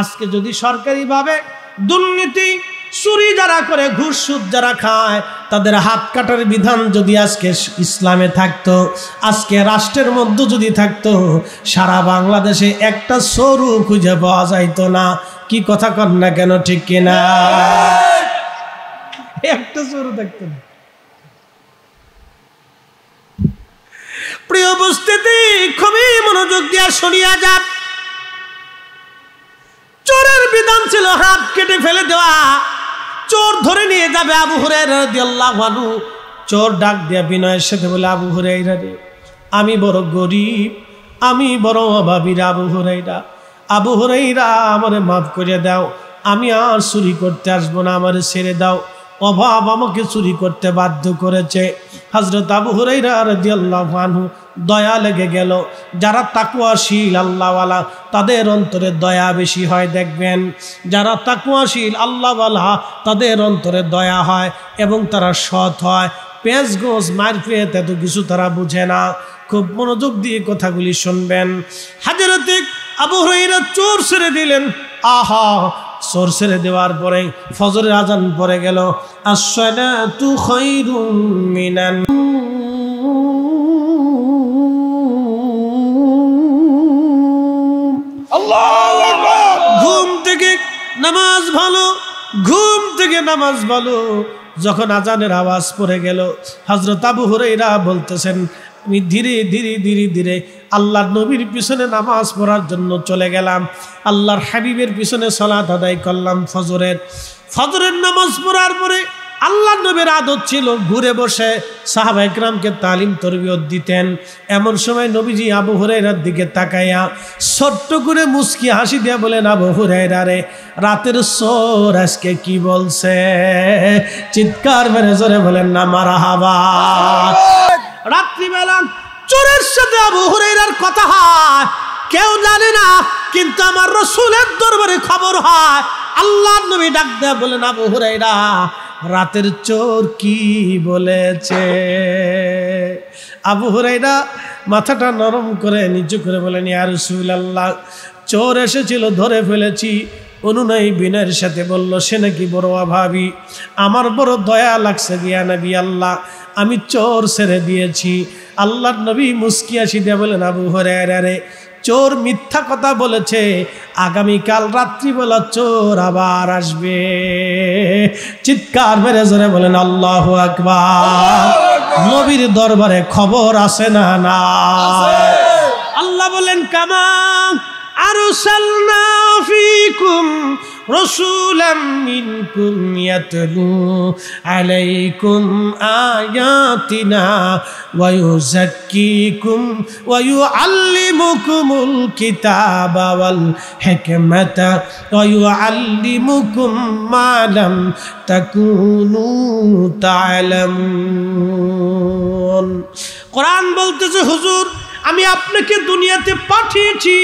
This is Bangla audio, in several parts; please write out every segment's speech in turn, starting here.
আজকে যদি সরকারিভাবে দুর্নীতি চুরি যারা করে ঘুষ সুদ যারা খায় তাদের হাত কাটার বিধান যদি আজকে ইসলামে থাকতো আজকে রাষ্ট্রের মধ্যে যদি থাকতো সারা বাংলাদেশে একটা সরু খুঁজে পাওয়া যাইতো না কি কথা কর না কেন ঠিক কিনা একটা সরু থাকতো না প্রিয় বস্তিতে খুবই মনোযোগ দিয়া শুনিয়া যাক চোরের বিধান ছিল হাত কেটে ফেলে দেওয়া চোর ধরে নিয়ে যাবে আবু হরে আল্লাহানু চোর ডাক দেয়া বিনয়ের সাথে বলে আবু হরে রে আমি বড় গরিব আমি বড় অভাবীর আবু হরাইরা আবু হরাইরা আমারে মাফ করে দাও আমি আর চুরি করতে আসবো না আমারে ছেড়ে দাও অভাব আমাকে চুরি করতে বাধ্য করেছে হজরত আবু হরাইরা দয়া লেগে গেল যারা তাকুয়াশীল আল্লাহওয়ালা তাদের অন্তরে দয়া বেশি হয় দেখবেন যারা তাকুয়াশীল আল্লাহওয়ালা তাদের অন্তরে দয়া হয় এবং তারা সৎ হয় পেঁচ গোস মারফিয়াত এত কিছু তারা বুঝে না খুব মনোযোগ দিয়ে কথাগুলি শুনবেন হাজারতিক আবু হরাইরা চোর ছেড়ে দিলেন আহা সোর ছেড়ে দেওয়ার পরে ফজরের আজান পরে গেল ঘুম থেকে নামাজ ভালো ঘুম থেকে নামাজ ভালো যখন আজানের আওয়াজ পড়ে গেল হজরত আবু হরেরা বলতেছেন আমি ধীরে ধীরে ধীরে ধীরে আল্লাহর নবীর পিছনে নামাজ পড়ার জন্য চলে গেলাম আল্লাহর হাবিবের পিছনে সলাত আদায় করলাম ফজরের ফজরের নামাজ পড়ার পরে আল্লাহ নবীর আদত ছিল ঘুরে বসে সাহাবা তালিম তরবিয়ত দিতেন এমন সময় নবীজি আবু হুরাইরার দিকে তাকাইয়া ছোট্ট করে মুসকি হাসি দিয়া বলেন আবু হুরাইরা রে রাতের সোর আজকে কি বলছে চিৎকার মেরে জোরে বলেন না মারা হাবা রাত্রিবেলা চোরের সাথে আবু হুরাইরার কথা হয় কেউ জানে না কিন্তু আমার রসুলের দরবারে খবর হয় আল্লাহ নবী ডাক দেয়া বলেন আবু হুরাইরা রাতের চোর কি বলেছে আবু হুরাইরা মাথাটা নরম করে নিচু করে বলেন ইয়ার রসুল আল্লাহ চোর এসেছিল ধরে ফেলেছি অনুনয় বিনয়ের সাথে বলল সে নাকি বড় অভাবী আমার বড় দয়া লাগছে গিয়া নবী আল্লাহ আমি চোর ছেড়ে দিয়েছি আল্লাহর নবী মুস্কি আসিতে বলেন আবু হরে চোর মিথ্যা কথা বলেছে আগামীকাল রাত্রিবেলা চোর আবার আসবে চিৎকার মেরে জোরে বলেন আল্লাহ আকবার নবীর দরবারে খবর আছে না না আল্লাহ বলেন কামা আরো সাল্লাফিকুম رسولا منكم يتلو عليكم آياتنا ويزكيكم ويعلمكم الكتاب والحكمة ويعلمكم ما لم تكونوا تعلمون قرآن বলতেছে হুজুর আমি আপনাকে দুনিয়াতে পাঠিয়েছি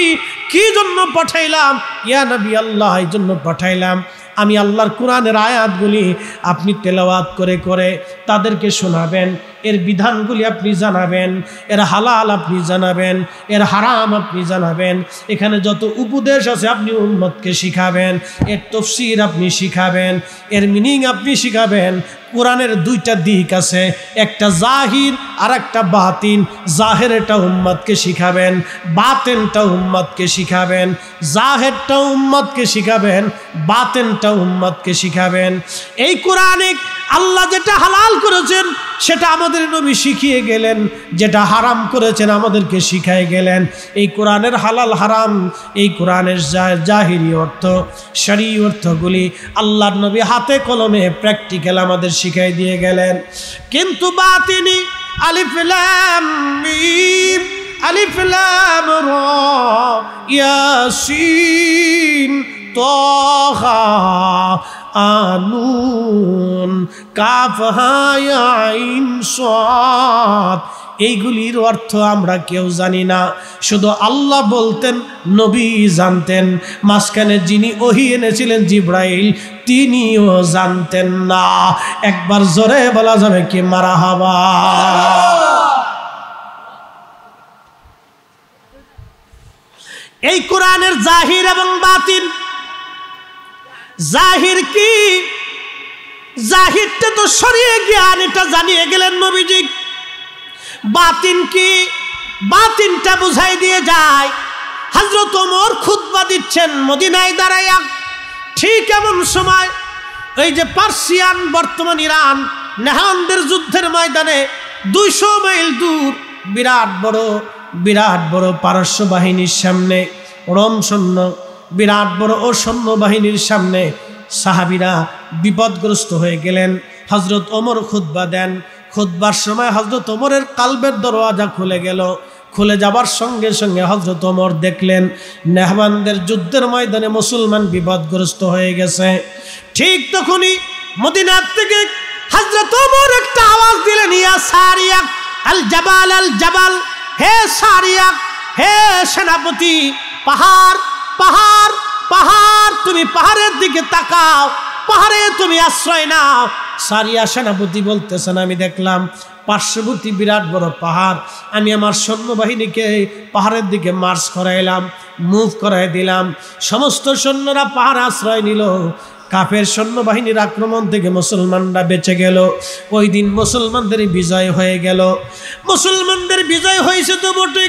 কি জন্য পাঠাইলাম ইয়া নবী আল্লাহ এই জন্য পাঠাইলাম আমি আল্লাহর কোরআনের আয়াতগুলি আপনি তেলাওয়াত করে করে তাদেরকে শোনাবেন এর বিধানগুলি আপনি জানাবেন এর হালাল আপনি জানাবেন এর হারাম আপনি জানাবেন এখানে যত উপদেশ আছে আপনি উম্মতকে শিখাবেন এর তফসির আপনি শিখাবেন এর মিনিং আপনি শিখাবেন কোরআনের দুইটা দিক আছে একটা জাহির আর একটা বাতিন জাহেরটা উম্মাদকে শিখাবেন বাতেনটা উম্মাদকে শিখাবেন জাহেরটা উম্মাদকে শিখাবেন বাতেনটা উম্মাদকে শিখাবেন এই কোরআনে আল্লাহ যেটা হালাল করেছেন সেটা আমাদের নবী শিখিয়ে গেলেন যেটা হারাম করেছেন আমাদেরকে শিখাই গেলেন এই কোরআনের হালাল হারাম এই কোরআনের জাহিরি অর্থ সারি অর্থগুলি আল্লাহর নবী হাতে কলমে প্র্যাকটিক্যাল আমাদের শিখাই দিয়ে গেলেন কিন্তু বা তিনি আলিফলাম আলিফলাম ইয়াসিন আনুন কাফ হাইন সৎ এইগুলির অর্থ আমরা কেউ জানি না শুধু আল্লাহ বলতেন নবী জানতেন মাঝখানে যিনি ওহি এনেছিলেন জিব্রাইল তিনিও জানতেন না একবার জোরে বলা যাবে কি মারা হাবা এই কোরআনের জাহির এবং বাতিন জাহির কি জাহিরটা তো সরিয়ে আর এটা জানিয়ে গেলেন নবীজি বাতিন কি বাতিনটা বুঝাই দিয়ে যায় হাজরত ওমর খুতবা দিচ্ছেন মদিনায় দাঁড়াইয়া ঠিক এমন সময় এই যে পার্সিয়ান বর্তমান ইরান নেহানদের যুদ্ধের ময়দানে দুইশো মাইল দূর বিরাট বড় বিরাট বড় পারস্য বাহিনীর সামনে রম সৈন্য বিরাট বড় ও সৈন্যবাহিনীর সামনে সাহাবিরা বিপদগ্রস্ত হয়ে গেলেন হজরত ওমর খুদ্া দেন খুদ্বার সময় হজরত ওমরের কালবের দরওয়াজা খুলে গেল খুলে যাবার সঙ্গে সঙ্গে হজরত ওমর দেখলেন নেহমানদের যুদ্ধের ময়দানে মুসলমান বিপদগ্রস্ত হয়ে গেছে ঠিক তখনই মদিনার থেকে হজরত ওমর একটা আওয়াজ দিলেন ইয়া সারিয়া আল জাবাল আল জাবাল হে সারিয়া হে সেনাপতি পাহাড় পাহাড় পাহাড় তুমি পাহাড়ের দিকে তাকাও পাহাড়ে তুমি আশ্রয় নাও সারিয়া সেনাপতি বলতেছেন আমি দেখলাম পার্শ্ববর্তী বিরাট বড় পাহাড় আমি আমার সৈন্যবাহিনীকে পাহাড়ের দিকে মার্চ করাইলাম মুভ করাই দিলাম সমস্ত সৈন্যরা পাহাড় আশ্রয় নিল কাফের সৈন্যবাহিনীর আক্রমণ থেকে মুসলমানরা বেঁচে গেল ওই দিন মুসলমানদের বিজয় হয়ে গেল মুসলমানদের বিজয় হয়েছে তো বটে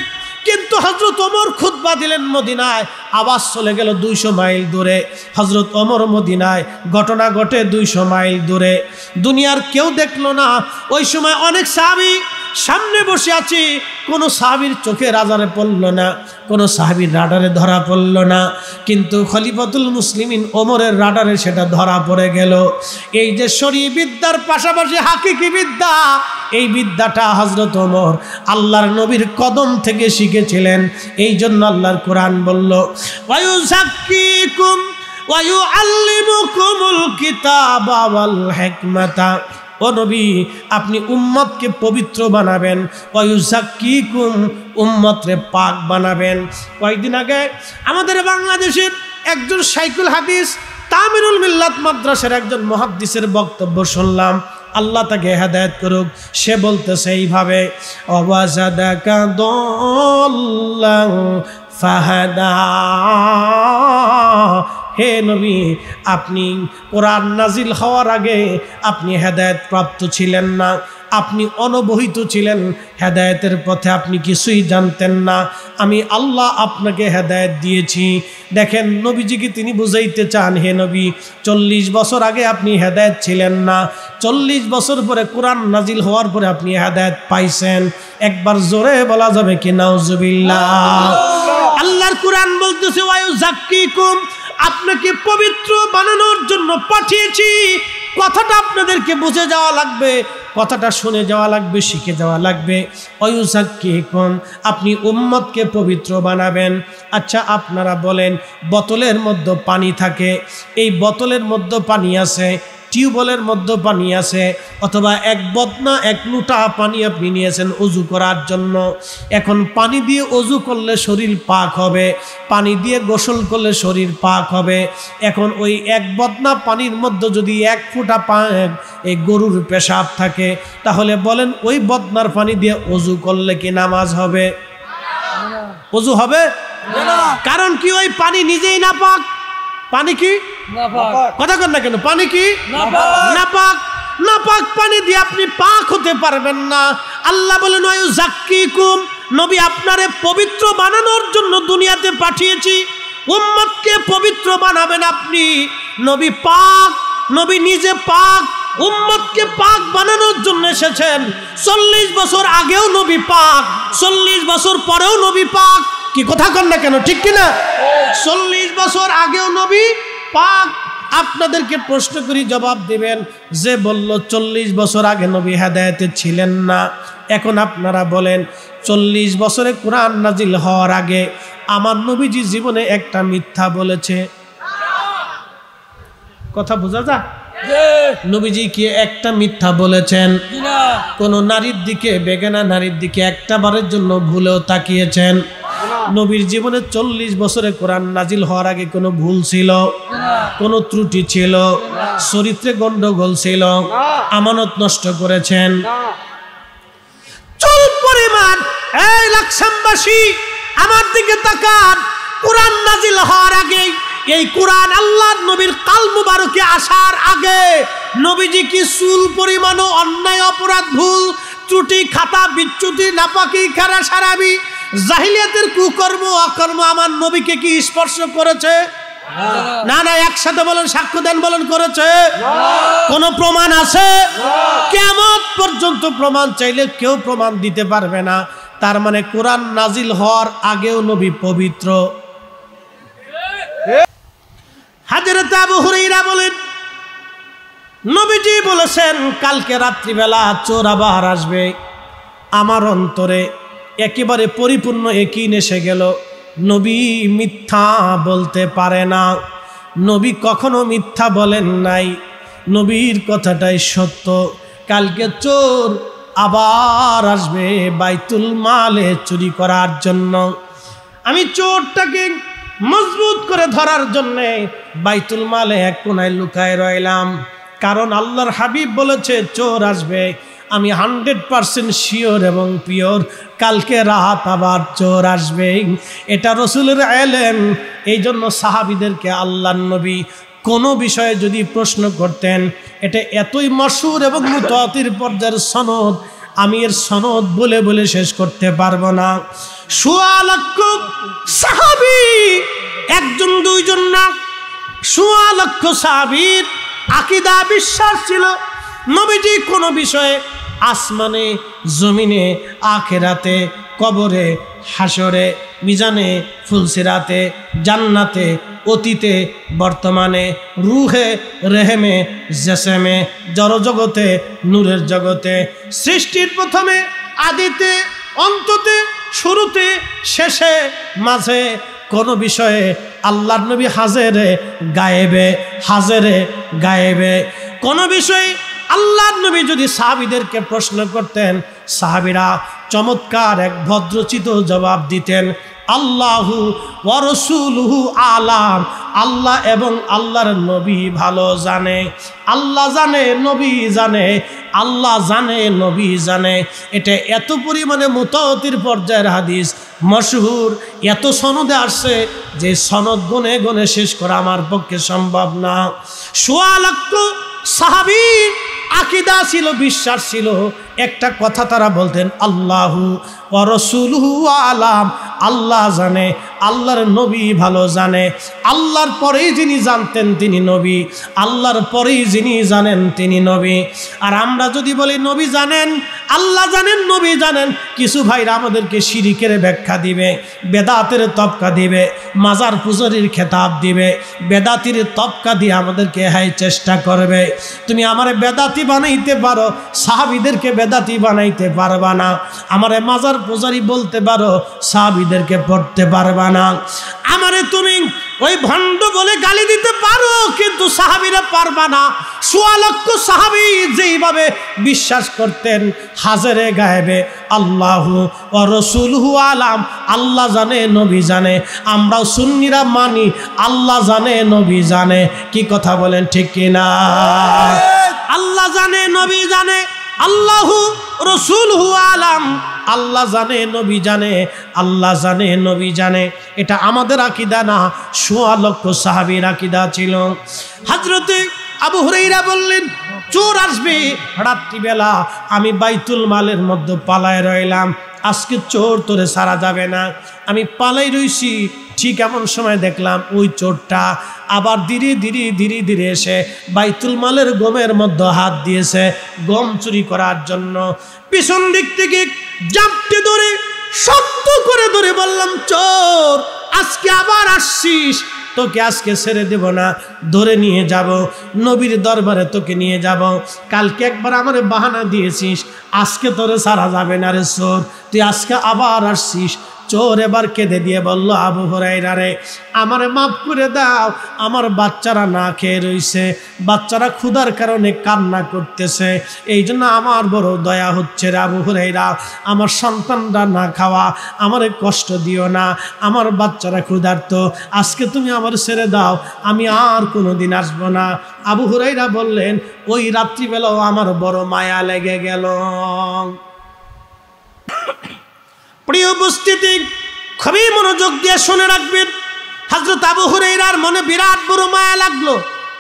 কিন্তু হজরত অমর খুদ্া দিলেন মদিনায় আবাস চলে গেল দুইশো মাইল দূরে হজরত অমর মদিনায় ঘটনা ঘটে দুইশো মাইল দূরে দুনিয়ার কেউ দেখলো না ওই সময় অনেক সাবি সামনে বসে আছি কোনো সাহাবির চোখে রাজারে পড়ল না কোনো সাহাবির রাডারে ধরা পড়ল না কিন্তু খলিফতুল মুসলিমিন ওমরের রাডারে সেটা ধরা পড়ে গেল এই যে শরী বিদ্যার পাশাপাশি হাকিকি বিদ্যা এই বিদ্যাটা হজরত ওমর আল্লাহর নবীর কদম থেকে শিখেছিলেন এই জন্য আল্লাহর কোরআন বলল ওয়ু সাক্ষিকুম আল্লিমুকুমুল কিতাব ওয়াল হিকমাতা ও নবী আপনি উম্মতকে পবিত্র বানাবেন কুম উম্মতরে পাক বানাবেন কয়েকদিন আগে আমাদের বাংলাদেশের একজন সাইকুল হাদিস তামিরুল মিল্লাত মাদ্রাসের একজন মহাদ্দিসের বক্তব্য শুনলাম আল্লাহ তাকে হেদায়ত করুক সে বলতেছে এইভাবে অবাজাদাকা হে নবী আপনি কোরআন নাজিল হওয়ার আগে আপনি হেদায়ত প্রাপ্ত ছিলেন না আপনি অনবহিত ছিলেন হেদায়তের পথে আপনি কিছুই জানতেন না আমি আল্লাহ আপনাকে হেদায়ত দিয়েছি দেখেন নবীজিকে তিনি বুঝাইতে চান হে নবী চল্লিশ বছর আগে আপনি হেদায়ত ছিলেন না চল্লিশ বছর পরে কোরআন নাজিল হওয়ার পরে আপনি হেদায়ত পাইছেন একবার জোরে বলা যাবে কি নাউজুবিল্লাহ আল্লাহর কোরআন বলতেছে আপনাকে পবিত্র বানানোর জন্য পাঠিয়েছি কথাটা আপনাদেরকে বুঝে যাওয়া লাগবে কথাটা শুনে যাওয়া লাগবে শিখে যাওয়া লাগবে কে কোন আপনি উম্মতকে পবিত্র বানাবেন আচ্ছা আপনারা বলেন বোতলের মধ্যে পানি থাকে এই বোতলের মধ্যে পানি আছে টিউবওয়েলের মধ্যে পানি আছে অথবা এক বদনা এক লুটা পানি আপনি নিয়েছেন অজু করার জন্য এখন পানি দিয়ে অজু করলে শরীর পাক হবে পানি দিয়ে গোসল করলে শরীর পাক হবে এখন ওই এক বদনা পানির মধ্যে যদি এক ফুটা এই গরুর পেশাব থাকে তাহলে বলেন ওই বদনার পানি দিয়ে অজু করলে কি নামাজ হবে অজু হবে কারণ কি ওই পানি নিজেই না পাক পানি কি কথা কর না কেন পানি কি নাপাক নাপাক পানি দিয়ে আপনি পাক হতে পারবেন না আল্লাহ বলেন জাক্কি কুম নবী আপনারে পবিত্র বানানোর জন্য দুনিয়াতে পাঠিয়েছি উম্মতকে পবিত্র বানাবেন আপনি নবী পাক নবী নিজে পাক উম্মতকে পাক বানানোর জন্য এসেছেন চল্লিশ বছর আগেও নবী পাক চল্লিশ বছর পরেও নবী পাক কি কথা কর না কেন ঠিক কিনা চল্লিশ বছর আগেও নবী পাক আপনাদেরকে প্রশ্ন করি জবাব দিবেন যে বলল চল্লিশ বছর আগে নবী হেদায়তে ছিলেন না এখন আপনারা বলেন চল্লিশ বছরে কোরআন নাজিল হওয়ার আগে আমার নবীজি জীবনে একটা মিথ্যা বলেছে কথা বোঝা যা নবীজি কি একটা মিথ্যা বলেছেন কোন নারীর দিকে বেগেনা নারীর দিকে একটা বারের জন্য ভুলেও তাকিয়েছেন নবীর জীবনে চল্লিশ বছরে কোরআন নাজিল হওয়ার আগে কোনো ভুল ছিল কোনো ত্রুটি ছিল চরিত্রে গন্ডগোল ছিল আমানত নষ্ট করেছেন পরিমাণ এই লাকসামবাসী আমার দিকে তাকান কোরআন নাজিল হওয়ার আগে এই কোরআন আল্লাহ নবীর কাল মুবারকে আসার আগে নবীজি কি চুল পরিমাণও অন্যায় অপরাধ ভুল ত্রুটি খাতা বিচ্যুতি নাপাকি খেরা সারাবি জাহিলিয়াতের কুকর্ম অকর্ম আমার নবীকে কি স্পর্শ করেছে না না একসাথে বলেন সাক্ষ্য দেন বলেন করেছে কোন প্রমাণ আছে কেমন পর্যন্ত প্রমাণ চাইলে কেউ প্রমাণ দিতে পারবে না তার মানে কোরআন নাজিল হওয়ার আগেও নবী পবিত্র হাজরত আবু হুরাইরা বলেন নবীজি বলেছেন কালকে রাত্রিবেলা চোর আবার আসবে আমার অন্তরে একেবারে পরিপূর্ণ একই নেশে গেল নবী মিথ্যা বলতে পারে না নবী কখনো মিথ্যা বলেন নাই নবীর কথাটাই সত্য কালকে চোর আবার আসবে বাইতুল মালে চুরি করার জন্য আমি চোরটাকে মজবুত করে ধরার জন্যে বাইতুল মালে এক কোনায় লুকায় রইলাম কারণ আল্লাহর হাবিব বলেছে চোর আসবে আমি হান্ড্রেড পারসেন্ট শিওর এবং পিওর কালকে রাহাত আবার চোর আসবে এটা রসুলের এলেন এই জন্য সাহাবিদেরকে আল্লাহ নবী কোনো বিষয়ে যদি প্রশ্ন করতেন এটা এতই মশুর এবং মুতির পর্যায়ের সনদ আমি এর সনদ বলে বলে শেষ করতে পারবো না সাহাবি একজন দুইজন না সুয়ালক্ষ সাহাবির আকিদা বিশ্বাস ছিল নবীজি কোনো বিষয়ে আসমানে জমিনে আখেরাতে কবরে হাসরে মিজানে ফুলসিরাতে জান্নাতে অতীতে বর্তমানে রুহে রেহেমে জেসেমে জড়জগতে নূরের জগতে সৃষ্টির প্রথমে আদিতে অন্ততে শুরুতে শেষে মাঝে কোনো বিষয়ে আল্লাহর নবী হাজেরে গায়েবে হাজেরে গায়েবে কোনো বিষয়ে আল্লাহ নবী যদি সাহাবিদেরকে প্রশ্ন করতেন সাহাবিরা চমৎকার এক ভদ্রচিত জবাব দিতেন আল্লাহু ওরসুলহু আলাম আল্লাহ এবং আল্লাহর নবী ভালো জানে আল্লাহ জানে নবী জানে আল্লাহ জানে নবী জানে এটা এত পরিমাণে মোতাহতির পর্যায়ের হাদিস মশহুর এত সনদে আসছে যে সনদ গুনে গুনে শেষ করা আমার পক্ষে সম্ভব না সোয়া লক্ষ সাহাবি আকিদা ছিল বিশ্বাস ছিল একটা কথা তারা বলতেন আল্লাহু অরসুলহু আলাম আল্লাহ জানে আল্লাহর নবী ভালো জানে আল্লাহর পরেই যিনি জানতেন তিনি নবী আল্লাহর পরেই যিনি জানেন তিনি নবী আর আমরা যদি বলি নবী জানেন আল্লাহ জানেন নবী জানেন কিছু ভাইরা আমাদেরকে শিরিকের ব্যাখ্যা দিবে বেদাতের তপকা দিবে মাজার পুজোরির খেতাব দিবে বেদাতির তপকা দিয়ে আমাদেরকে হাই চেষ্টা করবে তুমি আমার বেদাত বেদাতি বানাইতে পারো সাহাবিদেরকে বেদাতি বানাইতে পারবা না আমারে মাজার পূজারি বলতে পারো সাহাবিদেরকে পড়তে পারবা না আমারে তুমি ওই ভণ্ড বলে গালি দিতে পারো কিন্তু সাহাবিরা পারবা না সোয়ালক্ষ সাহাবি যেইভাবে বিশ্বাস করতেন হাজারে গায়েবে আল্লাহ ও হু আলাম আল্লাহ জানে নবী জানে আমরাও সুন্নিরা মানি আল্লাহ জানে নবী জানে কি কথা বলেন ঠিক কিনা আল্লাহ জানে নবী জানে আল্লাহু রসুল হু আলাম আল্লাহ জানে নবী জানে আল্লাহ জানে নবী জানে এটা আমাদের আকিদা না সোয়া লক্ষ সাহাবির আকিদা ছিল হাজরতে আবু হরেইরা বললেন চোর আসবে রাত্রিবেলা আমি বাইতুল মালের মধ্যে পালায় রইলাম আজকে চোর তোরে সারা যাবে না আমি পালাই রইছি ঠিক এমন সময় দেখলাম ওই চোরটা আবার ধীরে ধীরে ধীরে ধীরে এসে বাইতুল মালের গমের মধ্যে হাত দিয়েছে গম চুরি করার জন্য পিছন দিক থেকে জাপটে ধরে শক্ত করে ধরে বললাম চোর আজকে আবার আসছিস তোকে আজকে ছেড়ে দেব না ধরে নিয়ে যাব নবীর দরবারে তোকে নিয়ে যাব কালকে একবার আমার বাহানা দিয়েছিস আজকে তোরে সারা যাবে না রে সোর তুই আজকে আবার আসছিস চোর এবার কেঁদে দিয়ে বলল আবু হরাইরা রে আমার মাফ করে দাও আমার বাচ্চারা না খেয়ে রইছে বাচ্চারা ক্ষুধার কারণে কান্না করতেছে এই জন্য আমার বড় দয়া হচ্ছে রে আবু হরাইরা আমার সন্তানরা না খাওয়া আমার কষ্ট দিও না আমার বাচ্চারা ক্ষুধার্ত আজকে তুমি আমার ছেড়ে দাও আমি আর কোনো দিন আসবো না আবু হুরাইরা বললেন ওই রাত্রিবেলাও আমার বড় মায়া লেগে গেল প্রিয় উপস্থিতি খুবই মনোযোগ দিয়ে শুনে রাখবেন হাজরত আবু হুরাইরার মনে বিরাট বড় মায়া লাগলো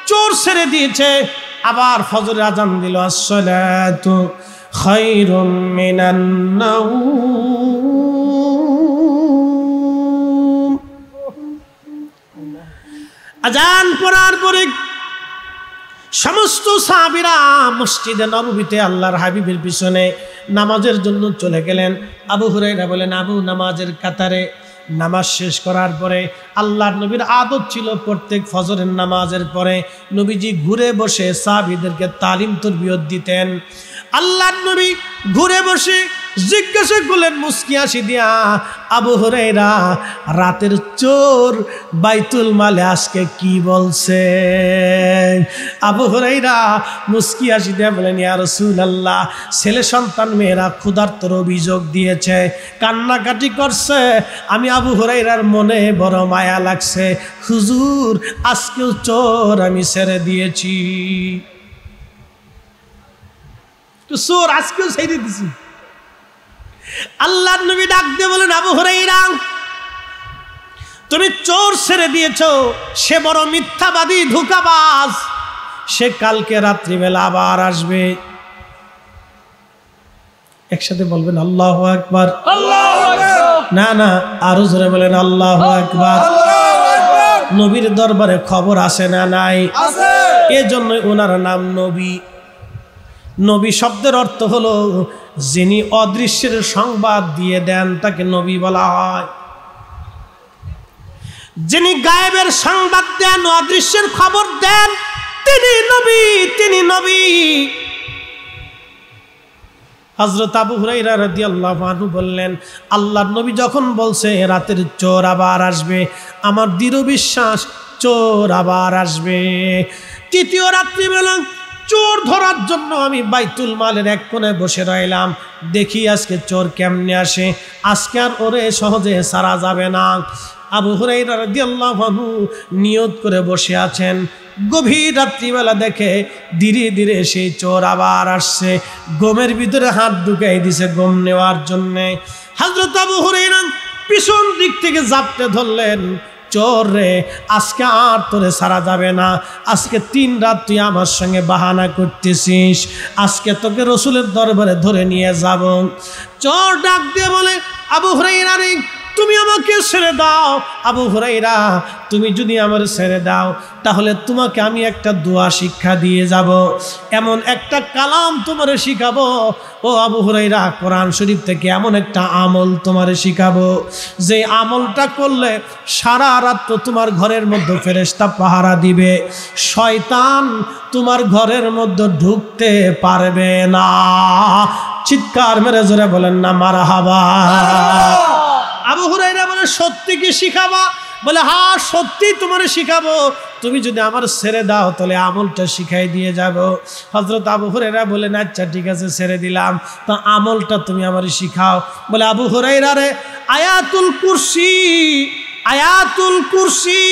চোর ছেড়ে দিয়েছে আবার ফজর আজান দিল আসসালাতু খায়রুম মিনান নাউ আজান পড়ার পরে সমস্ত সাহাবীরা মসজিদে নববীতে আল্লাহর হাবিবের পিছনে নামাজের জন্য চলে গেলেন আবু হুরাইরা বলেন আবু নামাজের কাতারে নামাজ শেষ করার পরে আল্লাহর নবীর আদত ছিল প্রত্যেক ফজরের নামাজের পরে নবীজি ঘুরে বসে সাহাবিদেরকে তালিম তরবিয়ত দিতেন আল্লাহর নবী ঘুরে বসে জিজ্ঞাসা করলেন মুস্কি আসি দিয়া আবু হরেরা রাতের চোর বাইতুল মালে আজকে কি বলছে আবু হরেরা মুস্কি আসি দিয়া বলেন ইয়া রসুল আল্লাহ ছেলে সন্তান মেয়েরা ক্ষুধার্তর অভিযোগ দিয়েছে কান্নাকাটি করছে আমি আবু হরেরার মনে বড় মায়া লাগছে হুজুর আজকেও চোর আমি ছেড়ে দিয়েছি তো চোর আজকেও ছেড়ে দিছি আল্লাহ নবী ডাক দিয়ে বলেন আবু হরাইরা তুমি চোর ছেড়ে দিয়েছ সে বড় মিথ্যাবাদী ধোকাবাজ সে কালকে রাত্রিবেলা আবার আসবে একসাথে বলবেন আল্লাহ একবার না না আরো জোরে বলেন আল্লাহ একবার নবীর দরবারে খবর আসে না নাই এজন্য ওনার নাম নবী নবী শব্দের অর্থ হলো যিনি অদৃশ্যের সংবাদ দিয়ে দেন তাকে নবী বলা হয় যিনি গায়েবের সংবাদ দেন অদৃশ্যের খবর দেন তিনি নবী তিনি নবী হজরত আবু হুরাইরা রাদি আল্লাহ বললেন আল্লাহর নবী যখন বলছে রাতের চোর আবার আসবে আমার দৃঢ় বিশ্বাস চোর আবার আসবে তৃতীয় রাত্রি বেলা চোর ধরার জন্য আমি বাইতুল মালের এক কোণে বসে রইলাম দেখি আজকে চোর কেমনে আসে আজকে আর ওরে সহজে সারা যাবে না আবু হরাইহু নিয়ত করে বসে আছেন গভীর রাত্রিবেলা দেখে ধীরে ধীরে সেই চোর আবার আসছে গমের ভিতরে হাত ঢুকাই দিছে গম নেওয়ার জন্যে হাজরত আবু হরাইন পিছন দিক থেকে জাপতে ধরলেন চোর রে আজকে আর তোরে সারা যাবে না আজকে তিন রাত তুই আমার সঙ্গে বাহানা করতেছিস আজকে তোকে রসুলের দরবারে ধরে নিয়ে যাব চোর ডাক দিয়ে বলে আবু হরে তুমি আমাকে ছেড়ে দাও আবু হুরাইরা তুমি যদি আমার ছেড়ে দাও তাহলে তোমাকে আমি একটা দোয়া শিক্ষা দিয়ে যাব এমন একটা কালাম তোমার শিখাবো ও আবু হুরাইরা কোরআন শরীফ থেকে এমন একটা আমল তোমার শিখাবো যে আমলটা করলে সারা রাত্র তোমার ঘরের মধ্যে ফেরেস্তা পাহারা দিবে শয়তান তোমার ঘরের মধ্যে ঢুকতে পারবে না চিৎকার মেরে জোরে বলেন না মারা হাবা আবু হুরাইরা বলে সত্যি কি শিখাবো বলে হা সত্যি তোমার শিখাবো তুমি যদি আমার ছেড়ে দাও তাহলে আমলটা শিখাই দিয়ে যাবো হজরত আবু বলে না আচ্ছা ঠিক আছে ছেড়ে দিলাম তা আমলটা তুমি আমার শিখাও বলে আবু হুরাইরা রে আয়াতুল কুরসি আয়াতুল কুরসি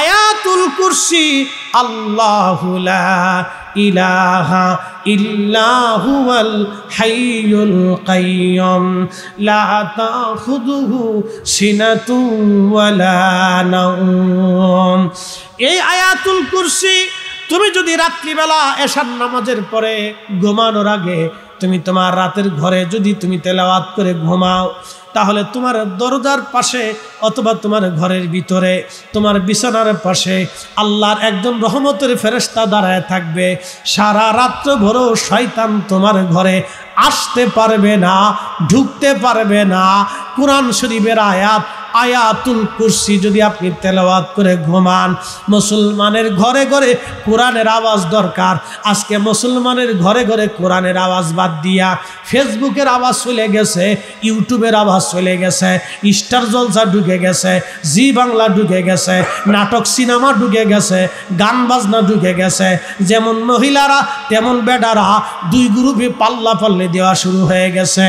আয়াতুল কুরসি আল্লাহুলা ইলাহা ইল্লাহুয়াল হাইয়ুল কাইয়ুম লা তাখুযুহু সিনাতুন ওয়ালা নাওম এই আয়াতুল কুরসি তুমি যদি রাত্রিবেলা এশার নামাজের পরে ঘুমানোর আগে তুমি তোমার রাতের ঘরে যদি তুমি তেলাওয়াত করে ঘুমাও তাহলে তোমার দরজার পাশে অথবা তোমার ঘরের ভিতরে তোমার বিছানার পাশে আল্লাহর একজন রহমতের ফেরস্তা দাঁড়ায় থাকবে সারা রাত্র ভরো শয়তান তোমার ঘরে আসতে পারবে না ঢুকতে পারবে না কোরআন শরীফের আয়াত আয়াতুল কুরসি যদি আপনি তেলাওয়াত করে ঘুমান মুসলমানের ঘরে ঘরে কোরআনের আওয়াজ দরকার আজকে মুসলমানের ঘরে ঘরে কোরআনের আওয়াজ বাদ দিয়া ফেসবুকের আওয়াজ চলে গেছে ইউটিউবের আওয়াজ চলে গেছে স্টার জলসা ঢুকে গেছে জি বাংলা ঢুকে গেছে নাটক সিনেমা ঢুকে গেছে গান বাজনা ঢুকে গেছে যেমন মহিলারা তেমন বেডারা দুই গ্রুপে পাল্লা পাল্লে দেওয়া শুরু হয়ে গেছে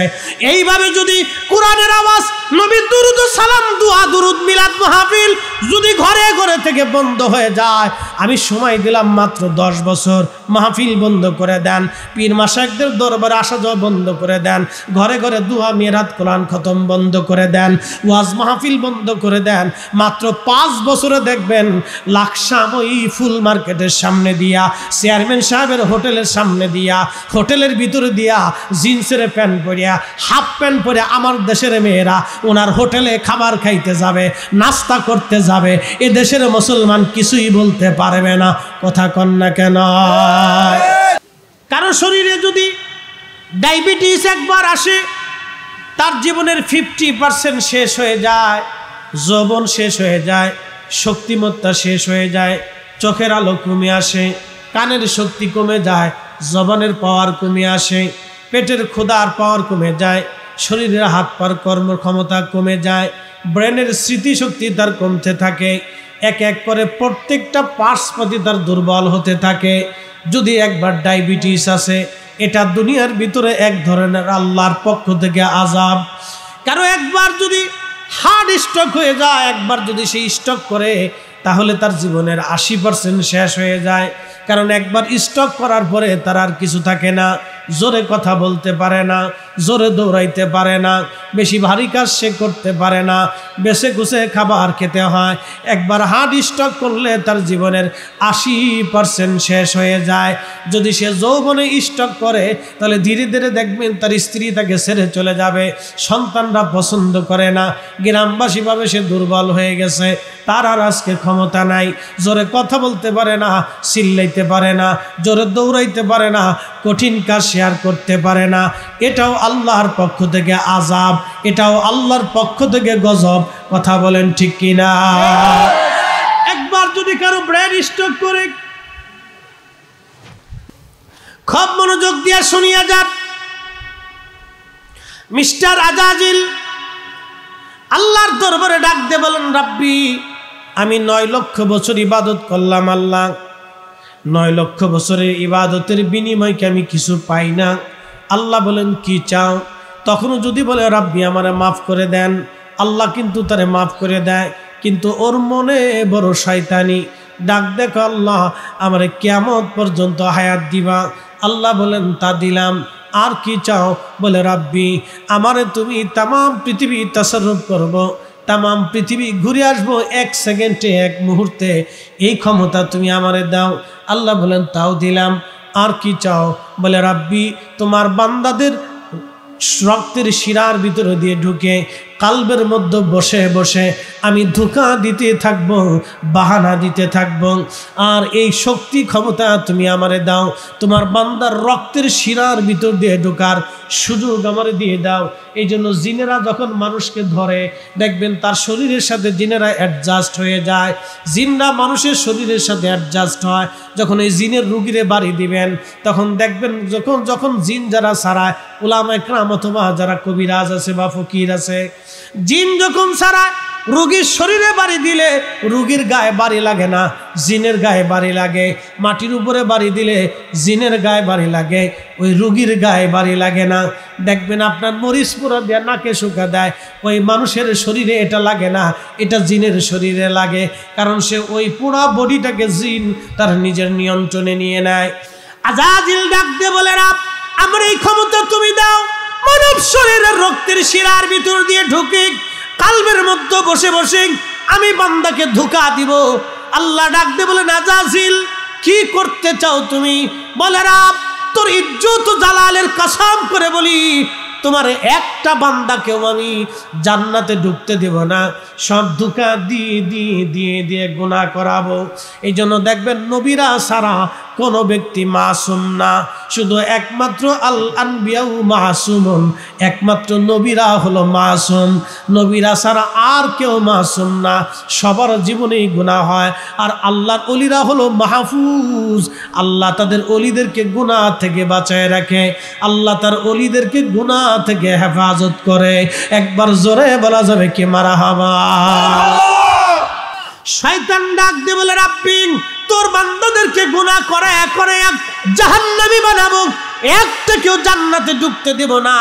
এইভাবে যদি কোরআনের আওয়াজ নবী দুরুদ সালাম দোয়া দুরুদ মিলাদ মাহফিল যদি ঘরে ঘরে থেকে বন্ধ হয়ে যায় আমি সময় দিলাম মাত্র দশ বছর মাহফিল বন্ধ করে দেন পীর মাসাকদের দরবারে আসা যাওয়া বন্ধ করে দেন ঘরে ঘরে দুয়া মেয়েরাত কোরআন খতম বন্ধ করে দেন ওয়াজ মাহফিল বন্ধ করে দেন মাত্র পাঁচ বছরে দেখবেন লাকসাম ওই ফুল মার্কেটের সামনে দিয়া চেয়ারম্যান সাহেবের হোটেলের সামনে দিয়া হোটেলের ভিতরে দিয়া জিন্সের প্যান্ট পরিয়া হাফ প্যান্ট পরে আমার দেশের মেয়েরা ওনার হোটেলে খাবার খাইতে যাবে নাস্তা করতে যাবে এ দেশের মুসলমান কিছুই বলতে পারবে না কথা কন না কেন কারো শরীরে যদি ডায়াবেটিস একবার আসে তার জীবনের ফিফটি পার্সেন্ট শেষ হয়ে যায় যৌবন শেষ হয়ে যায় শক্তিমত্তা শেষ হয়ে যায় চোখের আলো কমে আসে কানের শক্তি কমে যায় জবানের পাওয়ার কমে আসে পেটের ক্ষুদার পাওয়ার কমে যায় শরীরের হাত পার কর্মক্ষমতা কমে যায় ব্রেনের স্মৃতিশক্তি তার কমতে থাকে এক এক করে প্রত্যেকটা পার্শ্বপাতি তার দুর্বল হতে থাকে যদি একবার ডায়াবেটিস আছে এটা দুনিয়ার ভিতরে এক ধরনের আল্লাহর পক্ষ থেকে আজাব কারো একবার যদি হার্ট স্ট্রোক হয়ে যায় একবার যদি সে স্ট্রোক করে তাহলে তার জীবনের আশি পার্সেন্ট শেষ হয়ে যায় কারণ একবার স্ট্রোক করার পরে তার আর কিছু থাকে না জোরে কথা বলতে পারে না জোরে দৌড়াইতে পারে না বেশি ভারী কাজ সে করতে পারে না বেছে গুছে খাবার খেতে হয় একবার হার্ট স্টক করলে তার জীবনের আশি পার্সেন্ট শেষ হয়ে যায় যদি সে যৌবনে স্টক করে তাহলে ধীরে ধীরে দেখবেন তার স্ত্রী তাকে ছেড়ে চলে যাবে সন্তানরা পছন্দ করে না গ্রামবাসীভাবে সে দুর্বল হয়ে গেছে তার আর আজকে ক্ষমতা নাই জোরে কথা বলতে পারে না চিল্লাইতে পারে না জোরে দৌড়াইতে পারে না কঠিন কাজ শেয়ার করতে পারে না এটাও আল্লাহর পক্ষ থেকে আজাব এটাও আল্লাহর পক্ষ থেকে গজব কথা বলেন ঠিক কিনা একবার যদি কারো ব্রেন স্টক করে খুব মনোযোগ দিয়ে শুনিয়া যাক মিস্টার আজাজিল আল্লাহর দরবারে ডাক দে বলেন রাব্বি আমি নয় লক্ষ বছর ইবাদত করলাম আল্লাহ নয় লক্ষ বছরের ইবাদতের বিনিময়কে আমি কিছু পাই না আল্লাহ বলেন কি চাও তখনও যদি বলে রাব্বি আমারে মাফ করে দেন আল্লাহ কিন্তু তারে মাফ করে দেয় কিন্তু ওর মনে বড় শয়তানি ডাক দেখ আল্লাহ আমারে কেমন পর্যন্ত হায়াত দিবা আল্লাহ বলেন তা দিলাম আর কি চাও বলে রাব্বি আমারে তুমি তাম পৃথিবী তাসারুপ করবো তাম পৃথিবী ঘুরে আসবো এক সেকেন্ডে এক মুহূর্তে এই ক্ষমতা তুমি আমারে দাও আল্লাহ বলেন তাও দিলাম আর কি চাও বলে রাব্বি তোমার বান্দাদের রক্তের শিরার ভিতরে দিয়ে ঢুকে কালবের মধ্যে বসে বসে আমি ধোকা দিতে থাকব বাহানা দিতে থাকব আর এই শক্তি ক্ষমতা তুমি আমারে দাও তোমার বান্দার রক্তের শিরার ভিতর দিয়ে ঢোকার সুযোগ আমারে দিয়ে দাও এই জন্য জিনেরা যখন মানুষকে ধরে দেখবেন তার শরীরের সাথে জিনেরা অ্যাডজাস্ট হয়ে যায় জিনরা মানুষের শরীরের সাথে অ্যাডজাস্ট হয় যখন এই জিনের রুগীরে বাড়ি দিবেন তখন দেখবেন যখন যখন জিন যারা সারায় ওলামায় ক্রাম অথবা যারা কবিরাজ আছে বা ফকির আছে জিন যখন ছাড়া রুগীর শরীরে বাড়ি দিলে রুগীর গায়ে বাড়ি লাগে না জিনের গায়ে বাড়ি লাগে মাটির উপরে বাড়ি দিলে জিনের গায়ে বাড়ি লাগে ওই রুগীর গায়ে বাড়ি লাগে না দেখবেন আপনার মরিচ পুরা দেয় নাকে শুকা দেয় ওই মানুষের শরীরে এটা লাগে না এটা জিনের শরীরে লাগে কারণ সে ওই পুরা বডিটাকে জিন তার নিজের নিয়ন্ত্রণে নিয়ে নেয় আজাজিল ডাক দে বলে রাপ আমার এই ক্ষমতা তুমি দাও মানব শরীরের রক্তের শিরার ভিতর দিয়ে ঢুকে কালবের মধ্যে বসে বসে আমি বান্দাকে ধোকা দিব আল্লাহ ডাকতে বলে না কি করতে চাও তুমি বলে রাব তোর ইজ্জত জালালের কাসাম করে বলি তোমার একটা বান্দাকেও আমি জান্নাতে ঢুকতে দেব না সব ধোকা দিয়ে দিয়ে দিয়ে দিয়ে গুণা করাবো এই জন্য দেখবেন নবীরা সারা কোন ব্যক্তি মাসুম না শুধু একমাত্র আল আনবিয়াউ মাসুমন একমাত্র নবীরা হলো মাসুম নবীরা ছাড়া আর কেউ মাসুম না সবার জীবনেই গুণা হয় আর আল্লাহর অলিরা হলো মাহফুজ আল্লাহ তাদের অলিদেরকে গুণা থেকে বাঁচায় রাখে আল্লাহ তার অলিদেরকে গুণা থেকে হেফাজত করে একবার জোরে বলা যাবে কে মারা হাবা শয়তান ডাক দে বলে রাব্বিং তোর বান্দাদেরকে গুণা করে করে এক জাহান্নামি বানাবো একটা কেউ জান্নাতে ঢুকতে দেব না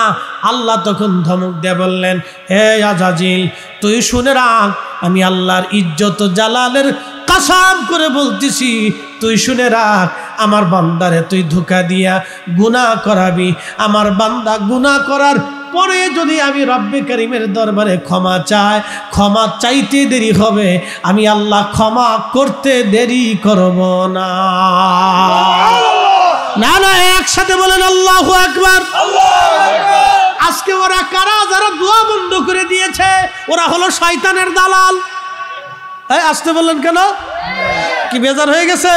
আল্লাহ তখন ধমক দিয়ে বললেন হে আজাজিল তুই শুনে রাখ আমি আল্লাহর ইজ্জত জালালের কাসাম করে বলতেছি তুই শুনে রাখ আমার বান্দারে তুই ধোকা দিয়া গুণা করাবি আমার বান্দা গুণা করার পরে যদি আমি রব্বে করিমের দরবারে ক্ষমা চাই ক্ষমা চাইতে দেরি হবে আমি আল্লাহ ক্ষমা করতে দেরি করব না না না একসাথে বলেন আল্লাহ একবার আজকে ওরা কারা যারা দোয়া বন্ধ করে দিয়েছে ওরা হলো শয়তানের দালাল হ্যাঁ আসতে বললেন কেন কি বেজার হয়ে গেছে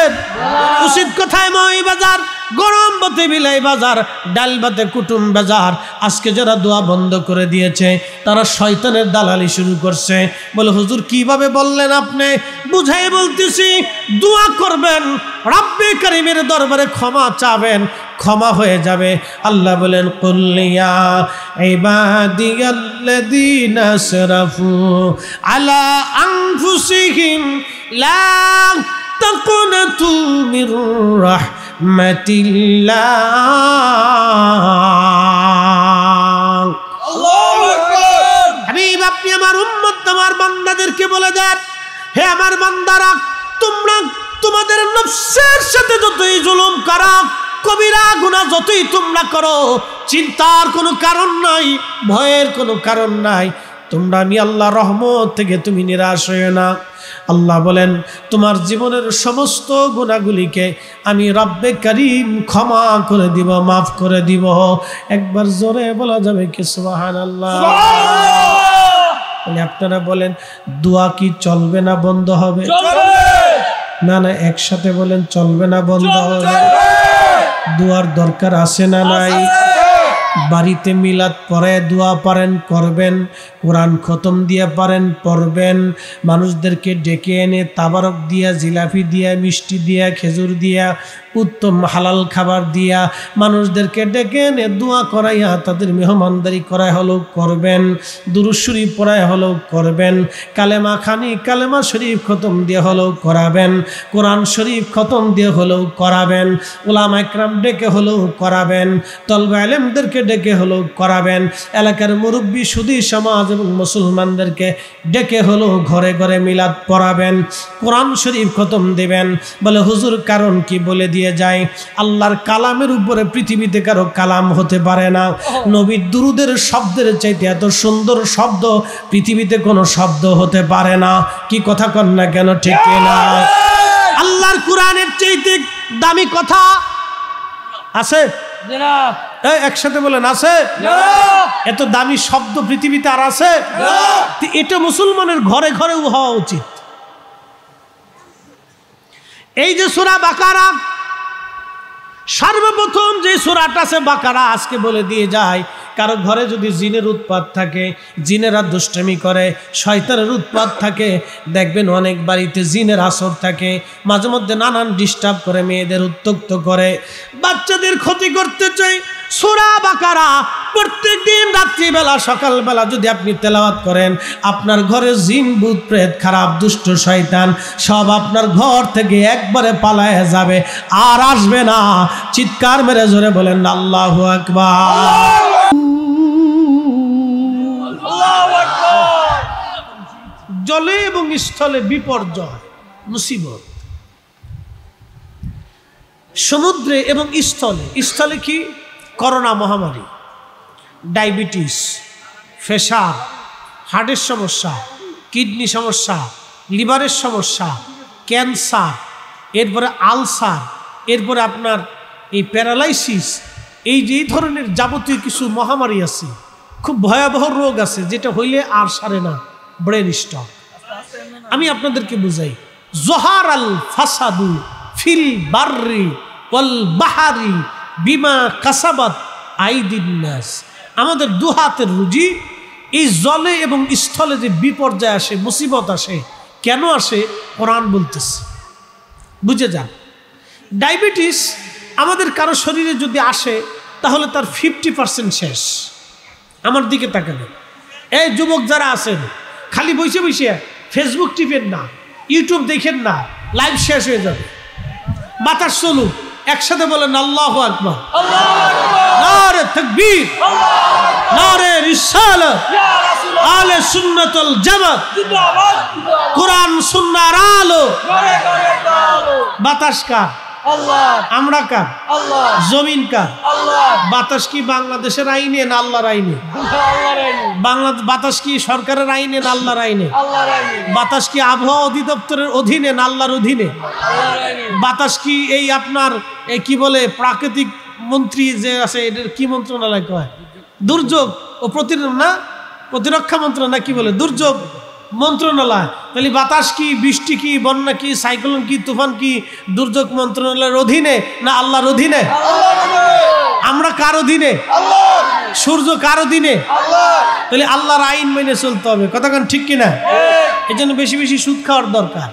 উচিত কোথায় মই বাজার গরম বাতে বিলাই বাজার ডাল বাতে কুটুম বাজার আজকে যারা দোয়া বন্ধ করে দিয়েছে তারা শয়তানের দালালি শুরু করছে বলে হুজুর কিভাবে বললেন আপনি বুঝাই বলতেছি দোয়া করবেন রাব্বে কারিমের দরবারে ক্ষমা চাবেন ক্ষমা হয়ে যাবে আল্লাহ বলেন কল্লিয়া ইবাদিয়াল্লাযীনা সরাফু আলা আনফুসিহিম লা তাকুনাতু মির রাহমাতিল্লাহ رحمة الله الله আমার উম্মত আমার বান্দাদেরকে বলে দেন হে আমার বান্দারা তোমরা তোমাদের নফসের সাথে যতই জুলুম করো কবিরা গুনাহ যতই তোমরা করো চিন্তার কোনো কারণ নাই ভয়ের কোনো কারণ নাই তোমরা আমি আল্লাহ রহমত থেকে তুমি নিরাশ হয়ে না আল্লাহ বলেন তোমার জীবনের সমস্ত গুণাগুলিকে আমি রব্বে করিম ক্ষমা করে দিব মাফ করে দিব একবার জোরে বলা যাবে কি সুবাহান আল্লাহ আপনারা বলেন দোয়া কি চলবে না বন্ধ হবে না না একসাথে বলেন চলবে না বন্ধ হবে দোয়ার দরকার আছে না নাই বাড়িতে মিলাদ পরে দোয়া পারেন করবেন কোরআন খতম দিয়ে পারেন পড়বেন মানুষদেরকে ডেকে এনে তাবারক দিয়া জিলাপি দিয়া মিষ্টি দিয়া খেজুর দিয়া উত্তম হালাল খাবার দিয়া মানুষদেরকে ডেকে এনে দোয়া করাইয়া তাদের মেহমানদারি করায় হলেও করবেন দুরুশ্বরী পড়ায় হলেও করবেন কালেমা খানি কালেমা শরীফ খতম দিয়ে হলেও করাবেন কোরআন শরীফ খতম দিয়ে হলেও করাবেন ওলাম একরাম ডেকে হলেও করাবেন তলবা আলেমদেরকে ডেকে হলেও করাবেন এলাকার মুরব্বী সুদী সমাজ এবং মুসলমানদেরকে ডেকে হলো ঘরে ঘরে মিলাদ পড়াবেন কোরআন শরীফ খতম দেবেন বলে হুজুর কারণ কি বলে দিয়ে যায় আল্লাহর কালামের উপরে পৃথিবীতে কারো কালাম হতে পারে না নবীর দুরুদের শব্দের চাইতে এত সুন্দর শব্দ পৃথিবীতে কোনো শব্দ হতে পারে না কি কথা কন না কেন ঠিক না আল্লাহর কোরআনের চাইতে দামি কথা আছে একসাথে বলেন আছে এত দামি শব্দ পৃথিবীতে আর আছে এটা মুসলমানের ঘরে ঘরেও হওয়া উচিত এই যে সুরা বাকারা সর্বপ্রথম যে সুরাটা আছে বাকারা আজকে বলে দিয়ে যায় কারো ঘরে যদি জিনের উৎপাত থাকে জিনেরা দুষ্টমি করে শয়তানের উৎপাত থাকে দেখবেন অনেক বাড়িতে জিনের আসর থাকে মাঝে মধ্যে নানান ডিস্টার্ব করে মেয়েদের উত্তক্ত করে বাচ্চাদের ক্ষতি করতে চায় সুরা বাকারা প্রত্যেকদিন রাত্রিবেলা সকালবেলা যদি আপনি তেলাওয়াত করেন আপনার ঘরে জিন ভূত প্রেত খারাপ দুষ্ট শয়তান সব আপনার ঘর থেকে একবারে পালায় যাবে আর আসবে না চিৎকার মেরে জোরে বলেন আল্লাহ আকবার জলে এবং স্থলে বিপর্যয় মুসিবত সমুদ্রে এবং স্থলে স্থলে কি করোনা মহামারী ডায়াবেটিস ফেসার হার্টের সমস্যা কিডনি সমস্যা লিভারের সমস্যা ক্যান্সার এরপরে আলসার এরপরে আপনার এই প্যারালাইসিস এই যে ধরনের যাবতীয় কিছু মহামারী আছে খুব ভয়াবহ রোগ আছে যেটা হইলে আর সারে না ব্রেন স্টক আমি আপনাদেরকে বুঝাই জোহার আল ফাসাদু ফিল বার্রি ওয়াল বাহারি বিমা কাসাবাত আইদিনাস আমাদের দুহাতের রুজি এই জলে এবং স্থলে যে বিপর্যয় আসে মুসিবত আসে কেন আসে কোরআন বলতেছে বুঝে যান ডায়াবেটিস আমাদের কারো শরীরে যদি আসে তাহলে তার ফিফটি পার্সেন্ট শেষ আমার দিকে তাকানো এই যুবক যারা আছেন খালি বসে বসে ফেসবুক টিপেন না ইউটিউব দেখেন না লাইভ শেষ হয়ে যাবে বাতাস চলুক একসাথে বলেন আল্লাহ আকবর আলে সুন্নতল জামাত কোরআন সুন্নার আলো বাতাস কার আমরা কার জমিন কার বাতাস কি বাংলাদেশের আইনে না আল্লাহর আইনে বাংলাদেশ বাতাস কি সরকারের আইনে না আল্লাহর আইনে বাতাস কি আবহাওয়া অধিদপ্তরের অধীনে না আল্লাহর অধীনে বাতাস কি এই আপনার কি বলে প্রাকৃতিক মন্ত্রী যে আছে এটার কি মন্ত্রণালয় কয় দুর্যোগ ও প্রতি না প্রতিরক্ষা মন্ত্রণালয় কি বলে দুর্যোগ মন্ত্রণালয় তাহলে বাতাস কি বৃষ্টি কি বন্যা কি সাইক্লোন কি তুফান কি দুর্যোগ মন্ত্রণালয়ের অধীনে না আল্লাহর অধীনে আমরা কার অধীনে সূর্য কার অধীনে তাহলে আল্লাহর আইন মেনে চলতে হবে কতক্ষণ ঠিক কিনা এই জন্য বেশি বেশি সুদ খাওয়ার দরকার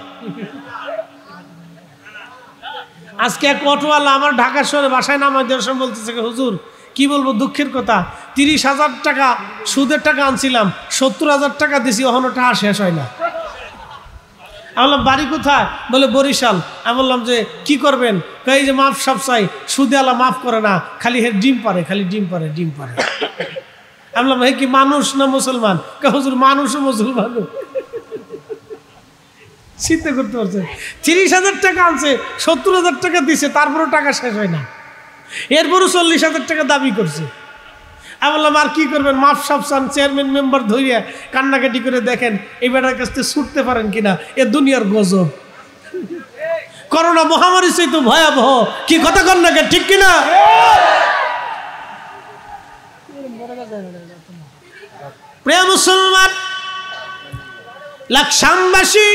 আজকে এক অটোওয়ালা আমার ঢাকা শহরে বাসায় নামাই দেওয়ার সময় বলতেছে হুজুর কি বলবো দুঃখের কথা তিরিশ হাজার টাকা সুদের টাকা আনছিলাম সত্তর হাজার টাকা দিছি ওখানে টাকা শেষ হয় না আমি বললাম বাড়ি কোথায় বলে বরিশাল আমি বললাম যে কি করবেন এই যে মাফ সব চাই সুদে আলা মাফ করে না খালি হে ডিম পারে খালি ডিম পারে ডিম পারে আমি বললাম হে কি মানুষ না মুসলমান হুজুর মানুষও মুসলমান চিন্তা করতে পারছে তিরিশ হাজার টাকা আনছে সত্তর হাজার টাকা দিছে তারপরেও টাকা শেষ হয় না এরপরও চল্লিশ হাজার টাকা দাবি করছে আমি বললাম আর কী করবেন মাফ সাফ চান চেয়ারম্যান মেম্বার ধরিয়ে কান্নাকাটি করে দেখেন এই বেটার কাছ থেকে ছুটতে পারেন কিনা এ দুনিয়ার গজব করোনা মহামারী সেই তো ভয়াবহ কি কথা কন্যাকে ঠিক কিনা প্রিয় মুসলমান লাকসামবাসী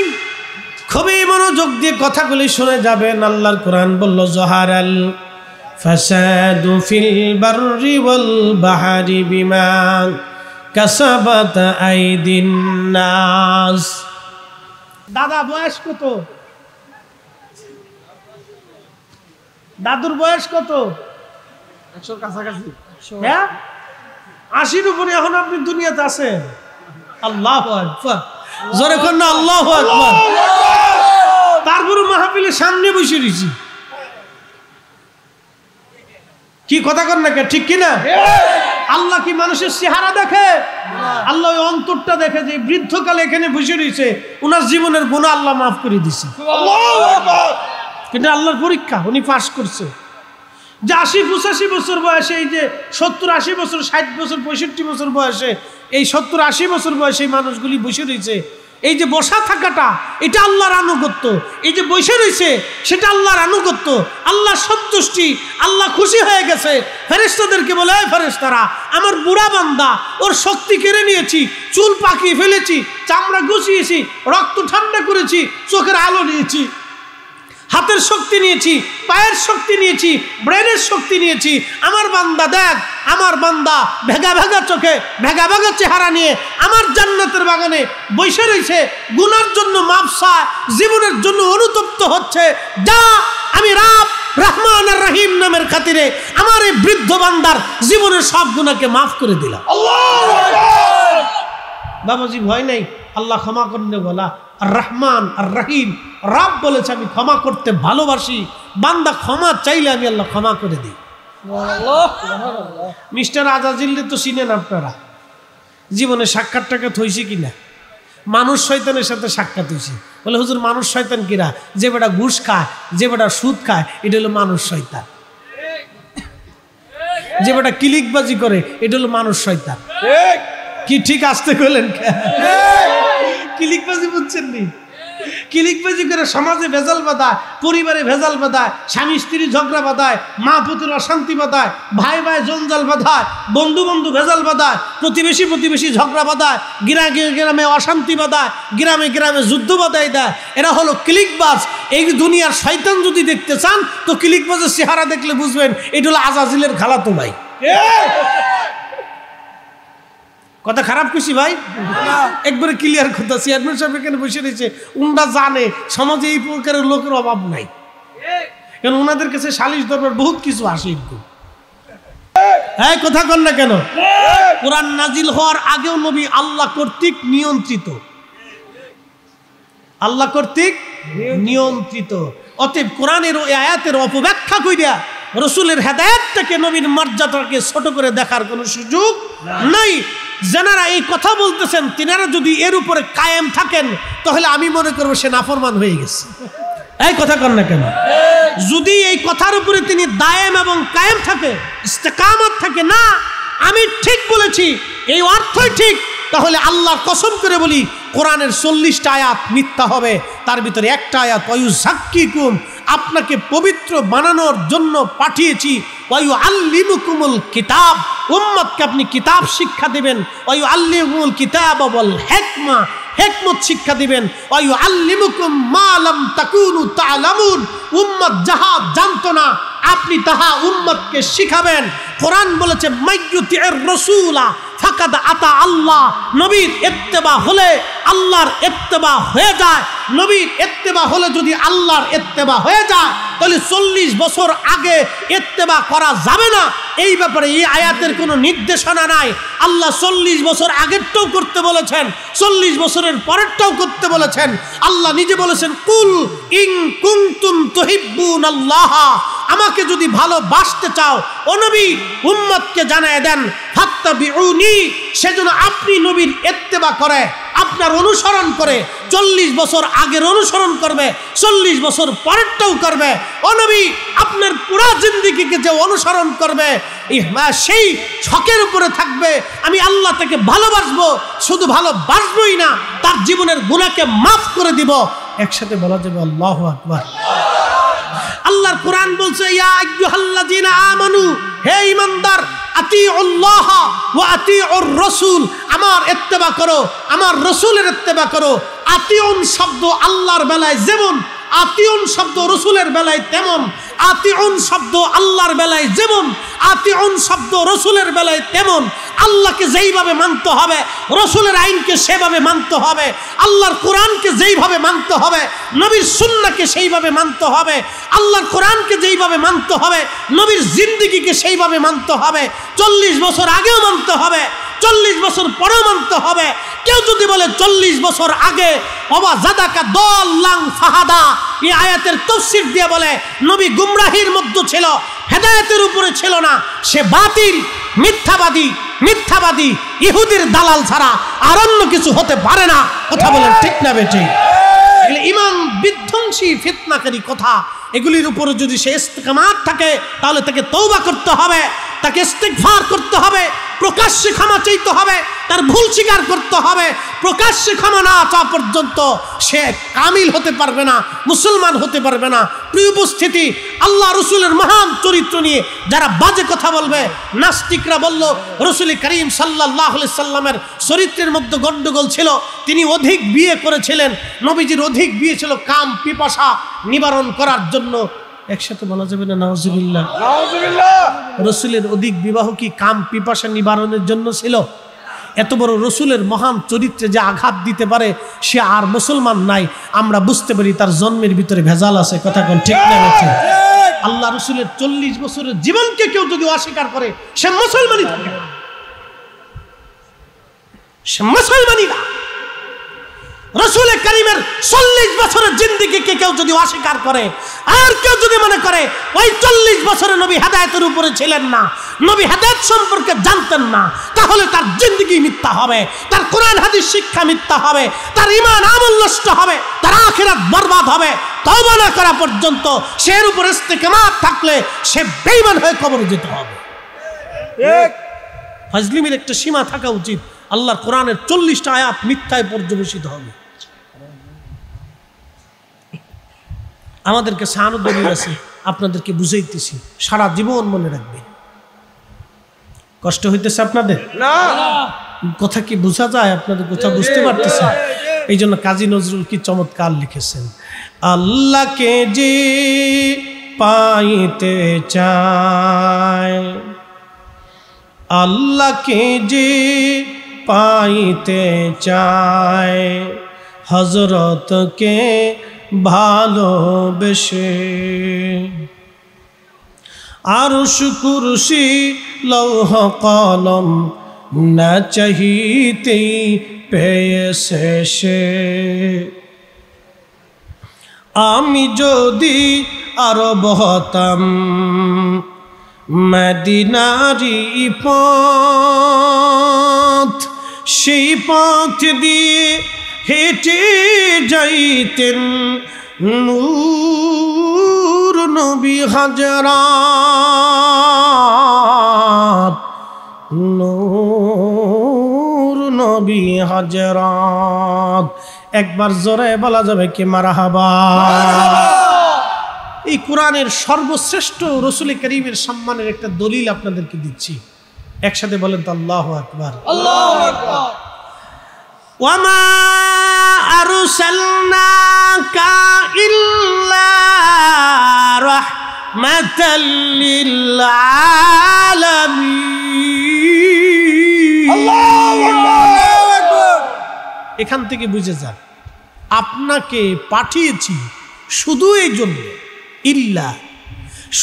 খুবই মনোযোগ দিয়ে কথাগুলি শুনে যাবেন আল্লাহর কোরআন বলল জহার আল فساد في البر والبحر بما كسبت أيدي الناس দাদা বয়স কত দাদুর বয়স কত কাছাকাছি হ্যাঁ আশির উপরে এখন আপনি দুনিয়াতে আছেন আল্লাহ জোরে কন্যা আল্লাহ তারপরে মাহফিলের সামনে বসে রয়েছি কি কথা কর না ঠিক কিনা আল্লাহ কি মানুষের চেহারা দেখে আল্লাহ ওই অন্তরটা দেখে যে বৃদ্ধকালে এখানে বসে রয়েছে ওনার জীবনের গুণা আল্লাহ মাফ করে দিছে কিন্তু আল্লাহর পরীক্ষা উনি পাশ করছে যে আশি পঁচাশি বছর বয়সে এই যে সত্তর আশি বছর ষাট বছর পঁয়ষট্টি বছর বয়সে এই সত্তর আশি বছর বয়সে এই মানুষগুলি বসে রয়েছে এই যে বসা থাকাটা এটা আল্লাহর আনুগত্য এই যে বসে রয়েছে সেটা আল্লাহর আনুগত্য আল্লাহ সন্তুষ্টি আল্লাহ খুশি হয়ে গেছে ফেরেস্তাদেরকে বলে ফেরেস্তারা আমার বুড়া বান্দা ওর শক্তি কেড়ে নিয়েছি চুল পাকিয়ে ফেলেছি চামড়া গুছিয়েছি রক্ত ঠান্ডা করেছি চোখের আলো নিয়েছি হাতের শক্তি নিয়েছি পায়ের শক্তি নিয়েছি ব্রেনের শক্তি নিয়েছি আমার বান্দা দেখ আমার বান্দা ভেগা ভেগা চোখে ভেগা ভেগা চেহারা নিয়ে আমার জান্নাতের বাগানে বসে রয়েছে গুনার জন্য মাপসা জীবনের জন্য অনুতপ্ত হচ্ছে যা আমি রাব রহমান আর রহিম নামের খাতিরে আমার এই বৃদ্ধ বান্দার জীবনের সব গুণাকে মাফ করে দিলাম বাবাজি ভয় নেই আল্লাহ ক্ষমা করলে বলা আর রহমান আর রাহিম রাব বলেছে আমি ক্ষমা করতে ভালোবাসি বান্দা ক্ষমা চাইলে আমি আল্লাহ ক্ষমা করে দিই মিস্টার আজাজিল্লি তো চিনেন আপনারা জীবনে সাক্ষাৎটাকে থইছি কিনা মানুষ শয়তানের সাথে সাক্ষাৎ হয়েছে বলে হুজুর মানুষ শয়তান কিরা যে বেটা ঘুষ খায় যে বেটা সুদ খায় এটা হলো মানুষ শৈতান যে বেটা কিলিকবাজি করে এটা হলো মানুষ শৈতান ঠিক কি ঠিক আসতে করলেন কিলিকবাজি বুঝছেন নি ক্লিকবাজি করে সমাজে ভেজাল বাঁধায় পরিবারে ভেজাল বাঁধায় স্বামী স্ত্রী ঝগড়া বাঁধায় মা পুত্র অশান্তি বাঁধায় ভাই ভাই জঞ্জাল বাঁধায় বন্ধু বন্ধু ভেজাল বাঁধায় প্রতিবেশী প্রতিবেশী ঝগড়া বাঁধায় গ্রামে গ্রামে অশান্তি বাঁধায় গ্রামে গ্রামে যুদ্ধ বাঁধাই দেয় এরা হলো ক্লিকবাজ এই দুনিয়ার শৈতান যদি দেখতে চান তো কিলিকবাজের চেহারা দেখলে বুঝবেন এটা হলো আজাজিলের খালাতো ভাই কথা খারাপ খুশি ভাই একবারে ক্লিয়ার কথা চেয়ারম্যান সাহেব এখানে বসে রয়েছে উনরা জানে সমাজে এই প্রকারের লোকের অভাব নাই কেন ওনাদের কাছে সালিশ দরবার বহুত কিছু আসে একটু হ্যাঁ কথা কর না কেন কোরআন নাজিল হওয়ার আগেও নবী আল্লাহ কর্তৃক নিয়ন্ত্রিত আল্লাহ কর্তৃক নিয়ন্ত্রিত অতএব কোরআনের ওই আয়াতের অপব্যাখ্যা কইরা রসুলের হেদায়ত থেকে নবীর মর্যাদাকে ছোট করে দেখার কোনো সুযোগ নাই যেনারা এই কথা বলতেছেন তিনারা যদি এর উপরে কায়েম থাকেন তাহলে আমি মনে করবো সে নাফরমান হয়ে গেছে এই কথা কর না কেন যদি এই কথার উপরে তিনি দায়েম এবং কায়েম থাকে ইস্তেকামত থাকে না আমি ঠিক বলেছি এই অর্থই ঠিক তাহলে আল্লাহর কসম করে বলি কোরআনের চল্লিশটা আয়াত মিথ্যা হবে তার ভিতরে একটা আয়াত অয়ু কুম আপনাকে পবিত্র বানানোর জন্য পাঠিয়েছি অয়ু আল্লিমুকুমুল কিতাব উম্মতকে আপনি কিতাব শিক্ষা দেবেন অয়ু আল্লিমুল কিতাব বল হেকমা হেকমত শিক্ষা দিবেন অয়ু আল্লিমুকুম মালাম তাকুনু তালামুন উম্মত যাহা জানতো না আপনি তাহা উম্মতকে শিখাবেন কোরআন বলেছে মাইয়ুতির রসুলা ফাকাদ আতা আল্লাহ নবীর এত্তেবা হলে আল্লাহর এত্তেবা হয়ে যায় নবীর এত্তেবা হলে যদি আল্লাহর এত্তেবা হয়ে যায় তাহলে চল্লিশ বছর আগে এত্তেবা করা যাবে না এই ব্যাপারে এই আয়াতের কোনো নির্দেশনা নাই আল্লাহ চল্লিশ বছর আগেরটাও করতে বলেছেন চল্লিশ বছরের পরেরটাও করতে বলেছেন আল্লাহ নিজে বলেছেন কুল ইং কুন্তুম তহিবুন আল্লাহ আমাকে যদি ভালোবাসতে চাও অনবী উম্মতকে জানায় দেন হাত্তা বিউনি সেজন্য আপনি নবীর এত্তেবা করে আপনার অনুসরণ করে চল্লিশ বছর আগের অনুসরণ করবে চল্লিশ বছর পরেরটাও করবে অনবী আপনার পুরা জিন্দিগিকে যে অনুসরণ করবে সেই ছকের উপরে থাকবে আমি আল্লাহ তাকে ভালোবাসবো শুধু ভালোবাসবই না তার জীবনের গুণাকে মাফ করে দিব একসাথে বলা যাবে আল্লাহ আকবার আল্লাহর কোরআন বলছে ইয়া আমানু হে ইমানদার আতি আল্লাহ আতি রসুল আমার এত্তেবা করো আমার রসুলের এত্তেবা করো আতিউন শব্দ আল্লাহর বেলায় যেমন আতিউন শব্দ রসুলের বেলায় তেমন আতিউন শব্দ আল্লাহর বেলায় যেমন আতিউন শব্দ রসুলের বেলায় তেমন আল্লাহকে যেইভাবে মানতে হবে রসুলের আইনকে সেভাবে মানতে হবে আল্লাহর কোরআনকে যেইভাবে মানতে হবে নবীর সুন্নাকে সেইভাবে মানতে হবে আল্লাহর কোরআনকে যেইভাবে মানতে হবে নবীর জিন্দিগিকে সেইভাবে মানতে হবে চল্লিশ বছর আগেও মানতে হবে চল্লিশ বছর পরেও মানতে হবে কেউ যদি বলে চল্লিশ বছর আগে অবা জাদাকা দল লাং ফাহাদা এই আয়াতের তফসির দিয়ে বলে নবী গুম গুমরাহির মধ্যে ছিল হেদায়তের উপরে ছিল না সে বাতিল মিথ্যাবাদী মিথ্যাবাদী ইহুদির দালাল ছাড়া আর অন্য কিছু হতে পারে না কথা বলেন ঠিক না বেটি ইমান বিধ্বংসী ফিতনাকারী কথা এগুলির উপরে যদি সে ইস্তেকামাত থাকে তাহলে তাকে তৌবা করতে হবে তাকে ইস্তেকভার করতে হবে প্রকাশ্যে ক্ষমা চাইতে হবে তার ভুল স্বীকার করতে হবে প্রকাশ্যে ক্ষমা না চাওয়া পর্যন্ত সে কামিল হতে পারবে না মুসলমান হতে পারবে না প্রিয় উপস্থিতি আল্লাহ রসুলের মহান চরিত্র নিয়ে যারা বাজে কথা বলবে নাস্তিকরা বলল রসুল করিম সাল্লাহ সাল্লামের চরিত্রের মধ্যে গণ্ডগোল ছিল তিনি অধিক বিয়ে করেছিলেন নবীজির অধিক বিয়ে ছিল কাম পিপাসা নিবারণ করার জন্য একসাথে বলা যাবে না নওয়াজুবিল্লাহ রসুলের অধিক বিবাহ কি কাম পিপাসা নিবারণের জন্য ছিল এত বড় রসুলের মহান চরিত্রে যে আঘাত দিতে পারে সে আর মুসলমান নাই আমরা বুঝতে পারি তার জন্মের ভিতরে ভেজাল আছে কথা কোন ঠিক না আল্লাহ রসুলের চল্লিশ বছরের জীবনকে কেউ যদি অস্বীকার করে সে মুসলমানই থাকে সে মুসলমানই না রসুলের করিমের চল্লিশ বছরের কে কেউ যদি অস্বীকার করে আর কেউ যদি মনে করে ওই চল্লিশ বছরে নবী হেদায়তের উপরে ছিলেন না নবী হেদায়ত সম্পর্কে জানতেন না তাহলে তার জিন্দিগি মিথ্যা হবে তার কোরআন হাদিস শিক্ষা মিথ্যা হবে তার ইমান আমল নষ্ট হবে তার আখেরাত বরবাদ হবে তবা না করা পর্যন্ত সের উপর ইস্তেকামাত থাকলে সে বেইমান হয়ে কবর যেতে হবে ফাজলিমের একটা সীমা থাকা উচিত আল্লাহর কোরআনের চল্লিশটা আয়াত মিথ্যায় পর্যবেসিত হবে আমাদেরকে সানো দলিল আছে আপনাদেরকে বুঝাইতেছি সারা জীবন মনে রাখবে কষ্ট হইতেছে আপনাদের কথা কি বোঝা যায় আপনাদের কথা বুঝতে পারতেছে এই জন্য কাজী নজরুল কি চমৎকার লিখেছেন আল্লাহকে যে পাইতে চায় আল্লাহকে যে পাইতে চায় হজরতকে ভালোবেসে আর কুরসি লৌহ কলম না চাহিতে পেয়েছে সে আমি যদি আরো বহতাম মদিনারি পথ সেই পথ দিয়ে হেঁটে যাইতেন নূর নবী হাজরা নূর নবী হাজরা একবার জোরে বলা যাবে কি মারাহাবা এই কোরআনের সর্বশ্রেষ্ঠ রসুল করিমের সম্মানের একটা দলিল আপনাদেরকে দিচ্ছি একসাথে বলেন তো আল্লাহ আকবর আল্লাহ ওয়ামা أرسلناك إلا رحمة للعالمين এখান থেকে বুঝে যান আপনাকে পাঠিয়েছি শুধু এই জন্য ইল্লা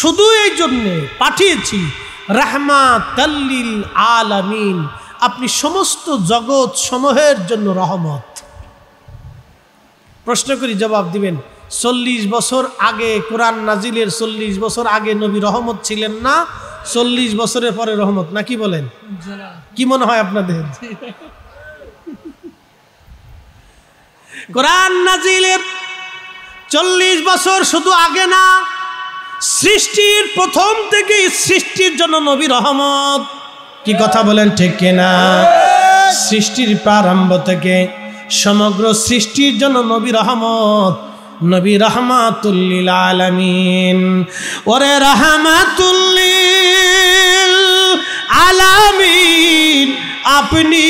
শুধু এই জন্য পাঠিয়েছি রাহমা তাল্লিল আলামিন আপনি সমস্ত জগৎ সমূহের জন্য রহমত প্রশ্ন করি জবাব দিবেন চল্লিশ বছর আগে কোরআন নাজিলের চল্লিশ বছর আগে নবী রহমত ছিলেন না চল্লিশ বছরের পরে রহমত না কি বলেন কি মনে হয় আপনাদের কোরআন নাজিলের চল্লিশ বছর শুধু আগে না সৃষ্টির প্রথম থেকে সৃষ্টির জন্য নবী রহমত কি কথা বলেন ঠিক কিনা সৃষ্টির প্রারম্ভ থেকে সমগ্র সৃষ্টির জন্য নবী রহমত নবী রহমাতুল্লিল আলমিন ওরে রহমাতুল্লিল আলামিন আপনি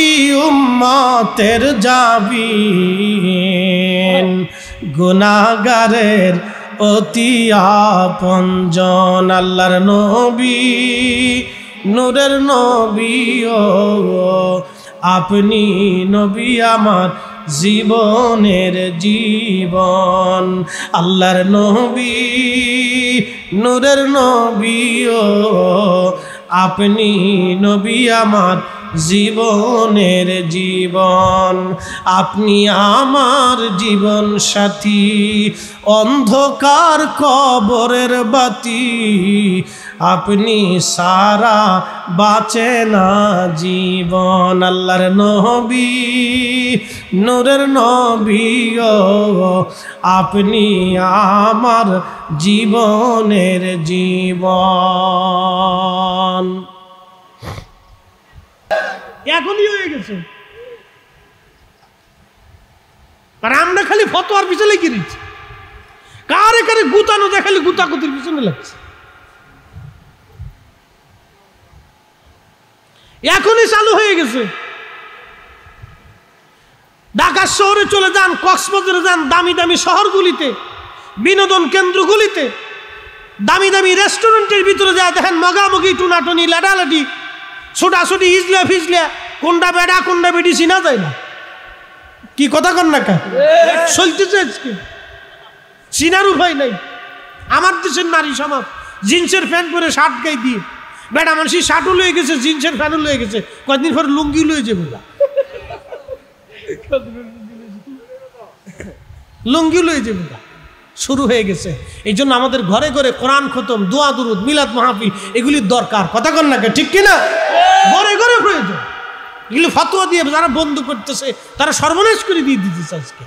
উম্মতের যাবিন গুনাগারের অতি আপনজন আল্লাহর নবী নূরের নবী ও আপনি নবী আমার জীবনের জীবন আল্লাহর নবী নূরের নবী আপনি নবী আমার জীবনের জীবন আপনি আমার জীবন সাথী অন্ধকার কবরের বাতি আপনি সারা বাঁচে না জীবন আল্লাহর নবী নূরের নবী আপনি আমার জীবনের জীবন এখনই হয়ে গেছে আর আমরা খালি ফতোয়ার পিছনে গিরিছি কারে কারে গুতানো যায় খালি গুতাগুতির পিছনে লাগছে এখনই চালু হয়ে গেছে ঢাকা শহরে চলে যান কক্সবাজারে যান দামি দামি শহরগুলিতে বিনোদন কেন্দ্রগুলিতে দামি দামি রেস্টুরেন্টের ভিতরে যায় দেখেন মগামগি টুনাটুনি লাডালাডি ছুটাছুটি ইজলে ফিজলে কোনটা বেড়া কোনটা বেটি চিনা যায় না কি কথা কর না চলতেছে আজকে চিনার উপায় নাই আমার দেশের নারী সমাজ জিন্সের প্যান্ট পরে শার্ট গাই দিয়ে বেটা মানুষ শার্টও লয়ে গেছে জিন্সের ফ্যানও লয়ে গেছে কয়েকদিন পরে লুঙ্গি লয়ে যাবে লুঙ্গি লয়ে যাবে শুরু হয়ে গেছে এই জন্য আমাদের ঘরে ঘরে কোরআন খতম দোয়া দুরুদ মিলাদ মাহফিল এগুলির দরকার কথা কর না ঠিক কিনা ঘরে ঘরে প্রয়োজন এগুলি ফাতুয়া দিয়ে যারা বন্ধ করতেছে তারা সর্বনাশ করে দিয়ে দিতেছে আজকে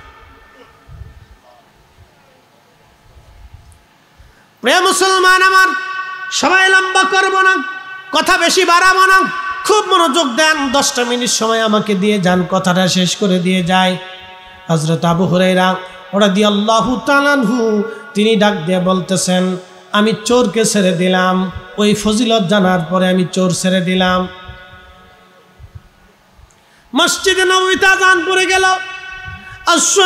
প্রিয় মুসলমান আমার সবাই লম্বা করবো না কথা বেশি বাড়াবো না খুব মনোযোগ দেন দশটা মিনিট সময় আমাকে দিয়ে যান কথাটা শেষ করে দিয়ে যায় হজরত আবু হরেরা ওরা দিয়ে আল্লাহু তালানহু তিনি ডাক দিয়ে বলতেছেন আমি চোরকে ছেড়ে দিলাম ওই ফজিলত জানার পরে আমি চোর ছেড়ে দিলাম মসজিদে নবীতে আজান পড়ে গেল ঘুম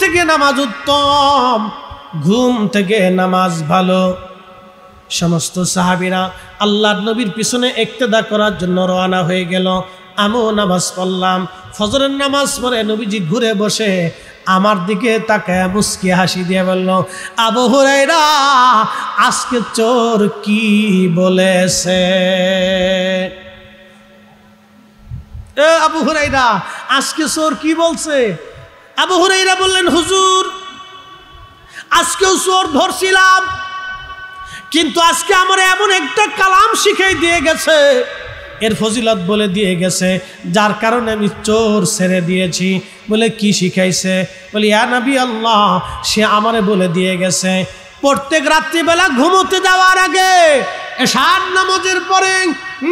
থেকে নামাজ উত্তম ঘুম থেকে নামাজ ভালো সমস্ত সাহাবিরা আল্লাহর নবীর পিছনে একতেদা করার জন্য রওনা হয়ে গেল আমিও নামাজ পড়লাম ফজরের নামাজ পড়ে নবীজি ঘুরে বসে আমার দিকে তাকে মুসকি হাসি দিয়ে বলল আবহরাইরা আজকে চোর কি বলেছে এ আবু হুরাইরা আজকে চোর কি বলছে আবু হুরাইরা বললেন হুজুর আজকেও চোর ধরছিলাম কিন্তু আজকে আমার এমন একটা কালাম শিখে দিয়ে গেছে এর ফজিলত বলে দিয়ে গেছে যার কারণে আমি চোর ছেড়ে দিয়েছি বলে কি শিখাইছে বলে ইয়া নবী আল্লাহ সে আমারে বলে দিয়ে গেছে প্রত্যেক রাত্রিবেলা ঘুমোতে যাওয়ার আগে এসার নামাজের পরে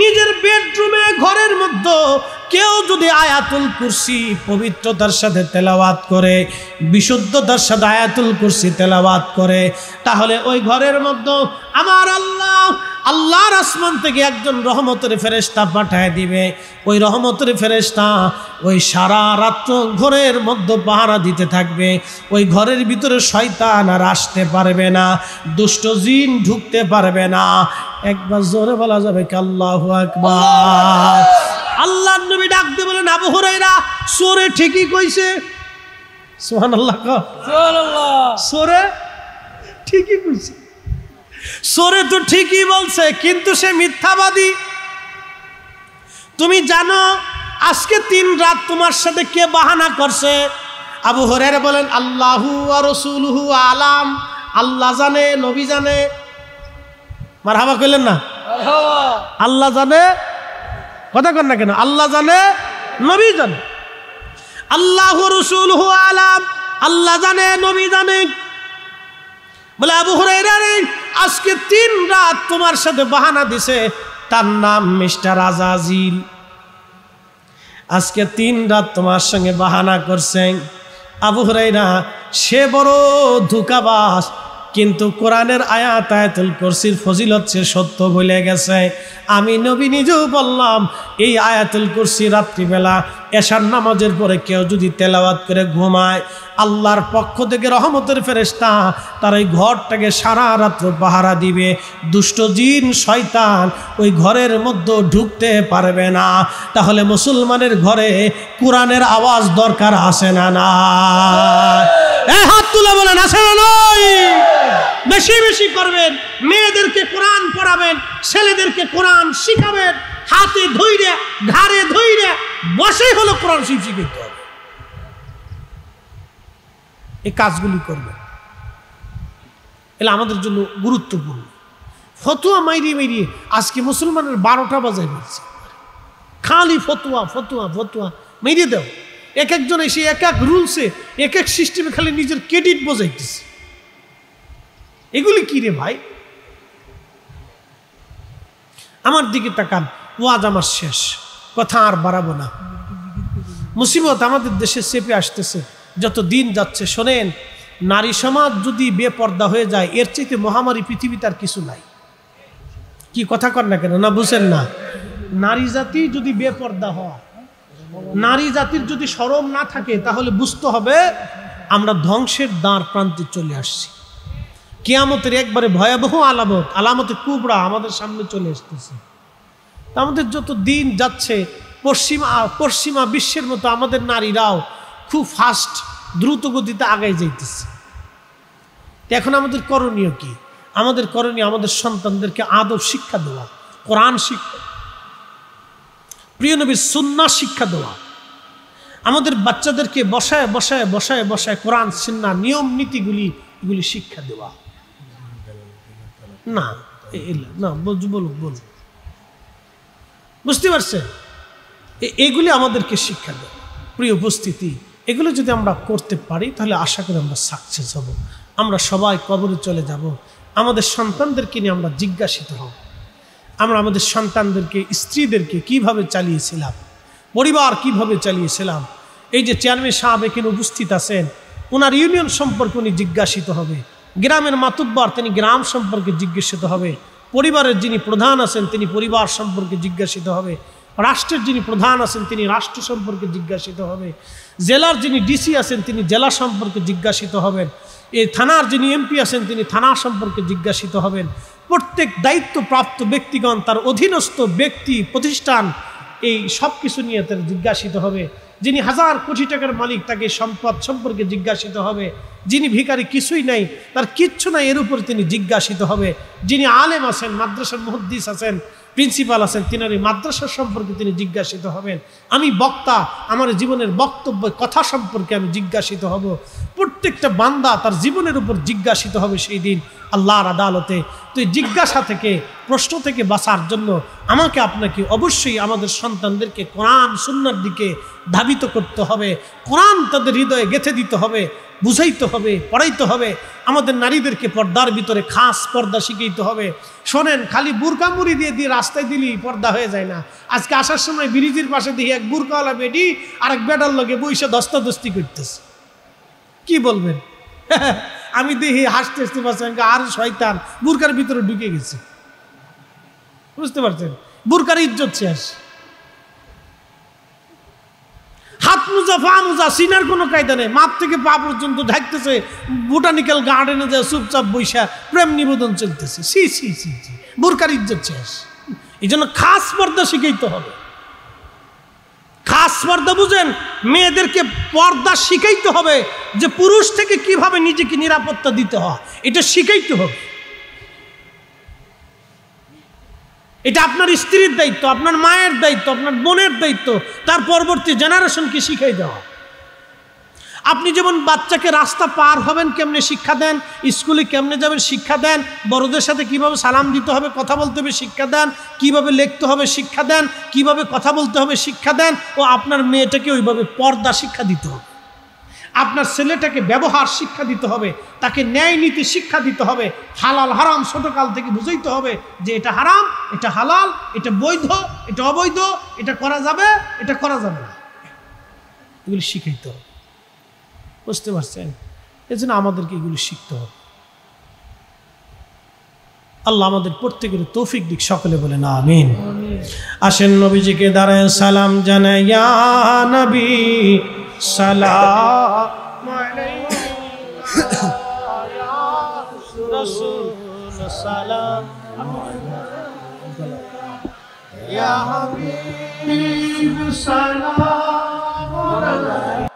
নিজের বেডরুমে ঘরের মধ্যে কেউ যদি আয়াতুল কুরসি পবিত্রতার সাথে তেলাওয়াত করে বিশুদ্ধতার সাথে আয়াতুল কুরসি তেলাওয়াত করে তাহলে ওই ঘরের মধ্যে আমার আল্লাহ আল্লাহর আসমান থেকে একজন রহমতের ফেরেস্তা পাঠায় দিবে ওই রহমতের ফেরেস্তা ওই সারা রাত্র ঘরের মধ্যে পাহারা দিতে থাকবে ওই ঘরের ভিতরে শয়তান আর আসতে পারবে না দুষ্ট জিন ঢুকতে পারবে না একবার জোরে বলা যাবে কাল্লাহ একবার আল্লাহ নবী ডাক দিয়ে বলেন আবু হুরাইরা সোরে ঠিকই কইছে সোহান আল্লাহ সোরে ঠিকই কইছে সোরে তো ঠিকই বলছে কিন্তু সে মিথ্যাবাদী তুমি জানো আজকে তিন রাত তোমার সাথে কে বাহানা করছে আবু হরের বলেন আল্লাহু আর রসুলহু আলাম আল্লাহ জানে নবী জানে মার হাবা কইলেন না আল্লাহ জানে কথা কর না কেন আল্লাহ জানে নবী জানে আল্লাহ রসুল হু আলাম আল্লাহ জানে নবী জানে বলে আবু হরে আজকে তিন রাত তোমার সাথে বাহানা দিছে তার নাম মিস্টার আজাজিল আজকে তিন রাত তোমার সঙ্গে বাহানা করছেন আবু হরে সে বড় ধুকাবাস কিন্তু কোরআনের আয়াত আয়াতুল কুরসির ফজিলত সে সত্য বলে গেছে আমি নবী নিজেও বললাম এই আয়াতুল কুরসি রাত্রিবেলা এশার নামাজের পরে কেউ যদি তেলাওয়াত করে ঘুমায় আল্লাহর পক্ষ থেকে রহমতের ফেরেস্তা তার ওই ঘরটাকে সারা রাত্র পাহারা দিবে দুষ্ট জিন শয়তান ওই ঘরের মধ্যে ঢুকতে পারবে না তাহলে মুসলমানের ঘরে কোরআনের আওয়াজ দরকার আসে না না হাত তুলে বলেন আছে নয় বেশি বেশি করবেন মেয়েদেরকে কোরআন পড়াবেন ছেলেদেরকে কোরআন শিখাবেন হাতে ধৈরে ঘাড়ে ধৈরে বসে হলো কোরআন শিব শিখিতে হবে এই কাজগুলি করবে এগুলো আমাদের জন্য গুরুত্বপূর্ণ ফতুয়া মাইরি মাইরি আজকে মুসলমানের বারোটা বাজায় নিচ্ছে খালি ফতুয়া ফতুয়া ফতুয়া মেরিয়ে দেওয়া এক একজন এসে এক এক রুলসে এক এক সিস্টেমে খালি নিজের ক্রেডিট বোঝাইতেছে এগুলি কি রে ভাই আমার দিকে তাকান ওয়াজ আমার শেষ কথা আর বাড়াবো না মুসিবত আমাদের দেশে চেপে আসতেছে যত দিন যাচ্ছে শোনেন নারী সমাজ যদি বেপর্দা হয়ে যায় এর চেয়ে মহামারী পৃথিবী তার কিছু নাই কি কথা কর না কেন না বুঝেন না নারী জাতি যদি বেপর্দা হয় নারী জাতির যদি সরম না থাকে তাহলে বুঝতে হবে আমরা ধ্বংসের দ্বার প্রান্তে চলে আসছি কেয়ামতের একবারে ভয়াবহ আলামত আলামতে কুবরা আমাদের সামনে চলে আসতেছে আমাদের যত দিন যাচ্ছে পশ্চিমা পশ্চিমা বিশ্বের মতো আমাদের নারীরাও খুব ফাস্ট দ্রুত গতিতে আগে যাইতেছে এখন আমাদের করণীয় কি আমাদের করণীয় আমাদের সন্তানদেরকে আদব শিক্ষা দেওয়া কোরআন শিক্ষা প্রিয় নবী সুন্না শিক্ষা দেওয়া আমাদের বাচ্চাদেরকে বসায় বসায় বসায় বসায় কোরআন সিন্না নিয়ম নীতিগুলি এগুলি শিক্ষা দেওয়া না না বলুন বলুন বুঝতে পারছেন এগুলি আমাদেরকে শিক্ষা দেয় প্রিয় উপস্থিতি এগুলো যদি আমরা করতে পারি তাহলে আশা করি আমরা সাকসেস হব আমরা সবাই কবরে চলে যাব আমাদের সন্তানদেরকে নিয়ে আমরা জিজ্ঞাসিত হব আমরা আমাদের সন্তানদেরকে স্ত্রীদেরকে কিভাবে চালিয়েছিলাম পরিবার কিভাবে চালিয়েছিলাম এই যে চেয়ারম্যান সাহেব এখানে উপস্থিত আছেন ওনার ইউনিয়ন সম্পর্কে উনি জিজ্ঞাসিত হবে গ্রামের মাতুব্বার তিনি গ্রাম সম্পর্কে জিজ্ঞাসিত হবে পরিবারের যিনি প্রধান আছেন তিনি পরিবার সম্পর্কে জিজ্ঞাসিত হবে রাষ্ট্রের যিনি প্রধান আছেন তিনি রাষ্ট্র সম্পর্কে জিজ্ঞাসিত হবে জেলার যিনি ডিসি আছেন তিনি জেলা সম্পর্কে জিজ্ঞাসিত হবেন এই থানার যিনি এমপি আছেন তিনি থানা সম্পর্কে জিজ্ঞাসিত হবেন প্রত্যেক দায়িত্বপ্রাপ্ত ব্যক্তিগণ তার অধীনস্থ ব্যক্তি প্রতিষ্ঠান এই সব কিছু নিয়ে তার জিজ্ঞাসিত হবে যিনি হাজার কোটি টাকার মালিক তাকে সম্পদ সম্পর্কে জিজ্ঞাসিত হবে যিনি ভিকারি কিছুই নাই তার কিচ্ছু নাই এর উপর তিনি জিজ্ঞাসিত হবে যিনি আলেম আছেন মাদ্রাসার মহদ্দিস আছেন প্রিন্সিপাল আছেন তিনার এই মাদ্রাসা সম্পর্কে তিনি জিজ্ঞাসিত হবেন আমি বক্তা আমার জীবনের বক্তব্য কথা সম্পর্কে আমি জিজ্ঞাসিত হব প্রত্যেকটা বান্দা তার জীবনের উপর জিজ্ঞাসিত হবে সেই দিন আল্লাহর আদালতে তো জিজ্ঞাসা থেকে প্রশ্ন থেকে বাঁচার জন্য আমাকে আপনাকে অবশ্যই আমাদের সন্তানদেরকে কোরআন সুন্নার দিকে ধাবিত করতে হবে কোরআন তাদের হৃদয়ে গেথে দিতে হবে বুঝাইতে হবে পড়াইতে হবে আমাদের নারীদেরকে পর্দার ভিতরে খাস পর্দা শিখাইতে হবে শোনেন খালি বুরকা মুড়ি দিয়ে দিয়ে রাস্তায় দিলেই পর্দা হয়ে যায় না আজকে আসার সময় বিরিজির পাশে দিয়ে এক বুরকাওয়ালা বেড়ি আর এক বেটার লগে বইসে দস্তাদস্তি করতেছে কি বলবেন আমি দেখি হাসতে হাসতে পারছেন আর শয়তান বুরকার ভিতরে ঢুকে গেছে বুঝতে পারছেন বুরকার ইজ্জত শেষ হাত মুজা ফা মুজা সিনার কোনো কায়দা নেই মাপ থেকে পা পর্যন্ত ঢাকতেছে বোটানিক্যাল গার্ডেনে যায় চুপচাপ বৈশা প্রেম নিবেদন চলতেছে সি সি সি সি বুরকার ইজ্জত শেষ এই জন্য খাস পর্দা শিখাইতে হবে খাস পর্দা বুঝেন মেয়েদেরকে পর্দা শিখাইতে হবে যে পুরুষ থেকে কিভাবে নিজেকে নিরাপত্তা দিতে হয় এটা শিখাইতে হবে এটা আপনার স্ত্রীর দায়িত্ব আপনার মায়ের দায়িত্ব আপনার বোনের দায়িত্ব তার পরবর্তী জেনারেশনকে শিখাই দেওয়া আপনি যেমন বাচ্চাকে রাস্তা পার হবেন কেমনে শিক্ষা দেন স্কুলে কেমনে যাবেন শিক্ষা দেন বড়দের সাথে কিভাবে সালাম দিতে হবে কথা বলতে হবে শিক্ষা দেন কিভাবে লিখতে হবে শিক্ষা দেন কিভাবে কথা বলতে হবে শিক্ষা দেন ও আপনার মেয়েটাকে ওইভাবে পর্দা শিক্ষা দিতে হবে আপনার ছেলেটাকে ব্যবহার শিক্ষা দিতে হবে তাকে ন্যায় নীতি শিক্ষা দিতে হবে হালাল হারাম ছোটোকাল থেকে বুঝাইতে হবে যে এটা হারাম এটা হালাল এটা বৈধ এটা অবৈধ এটা করা যাবে এটা করা যাবে না এগুলি শিখাইতে হবে বুঝতে পারছেন এজন্য আমাদেরকে এগুলো শিখতে হবে আল্লাহ আমাদের প্রত্যেকের তৌফিক দিক সকলে বলে না আমিন আসেন নবীজিকে দাঁড়ায় সালাম জানাইয়া নবী সালাম সালাম সালাম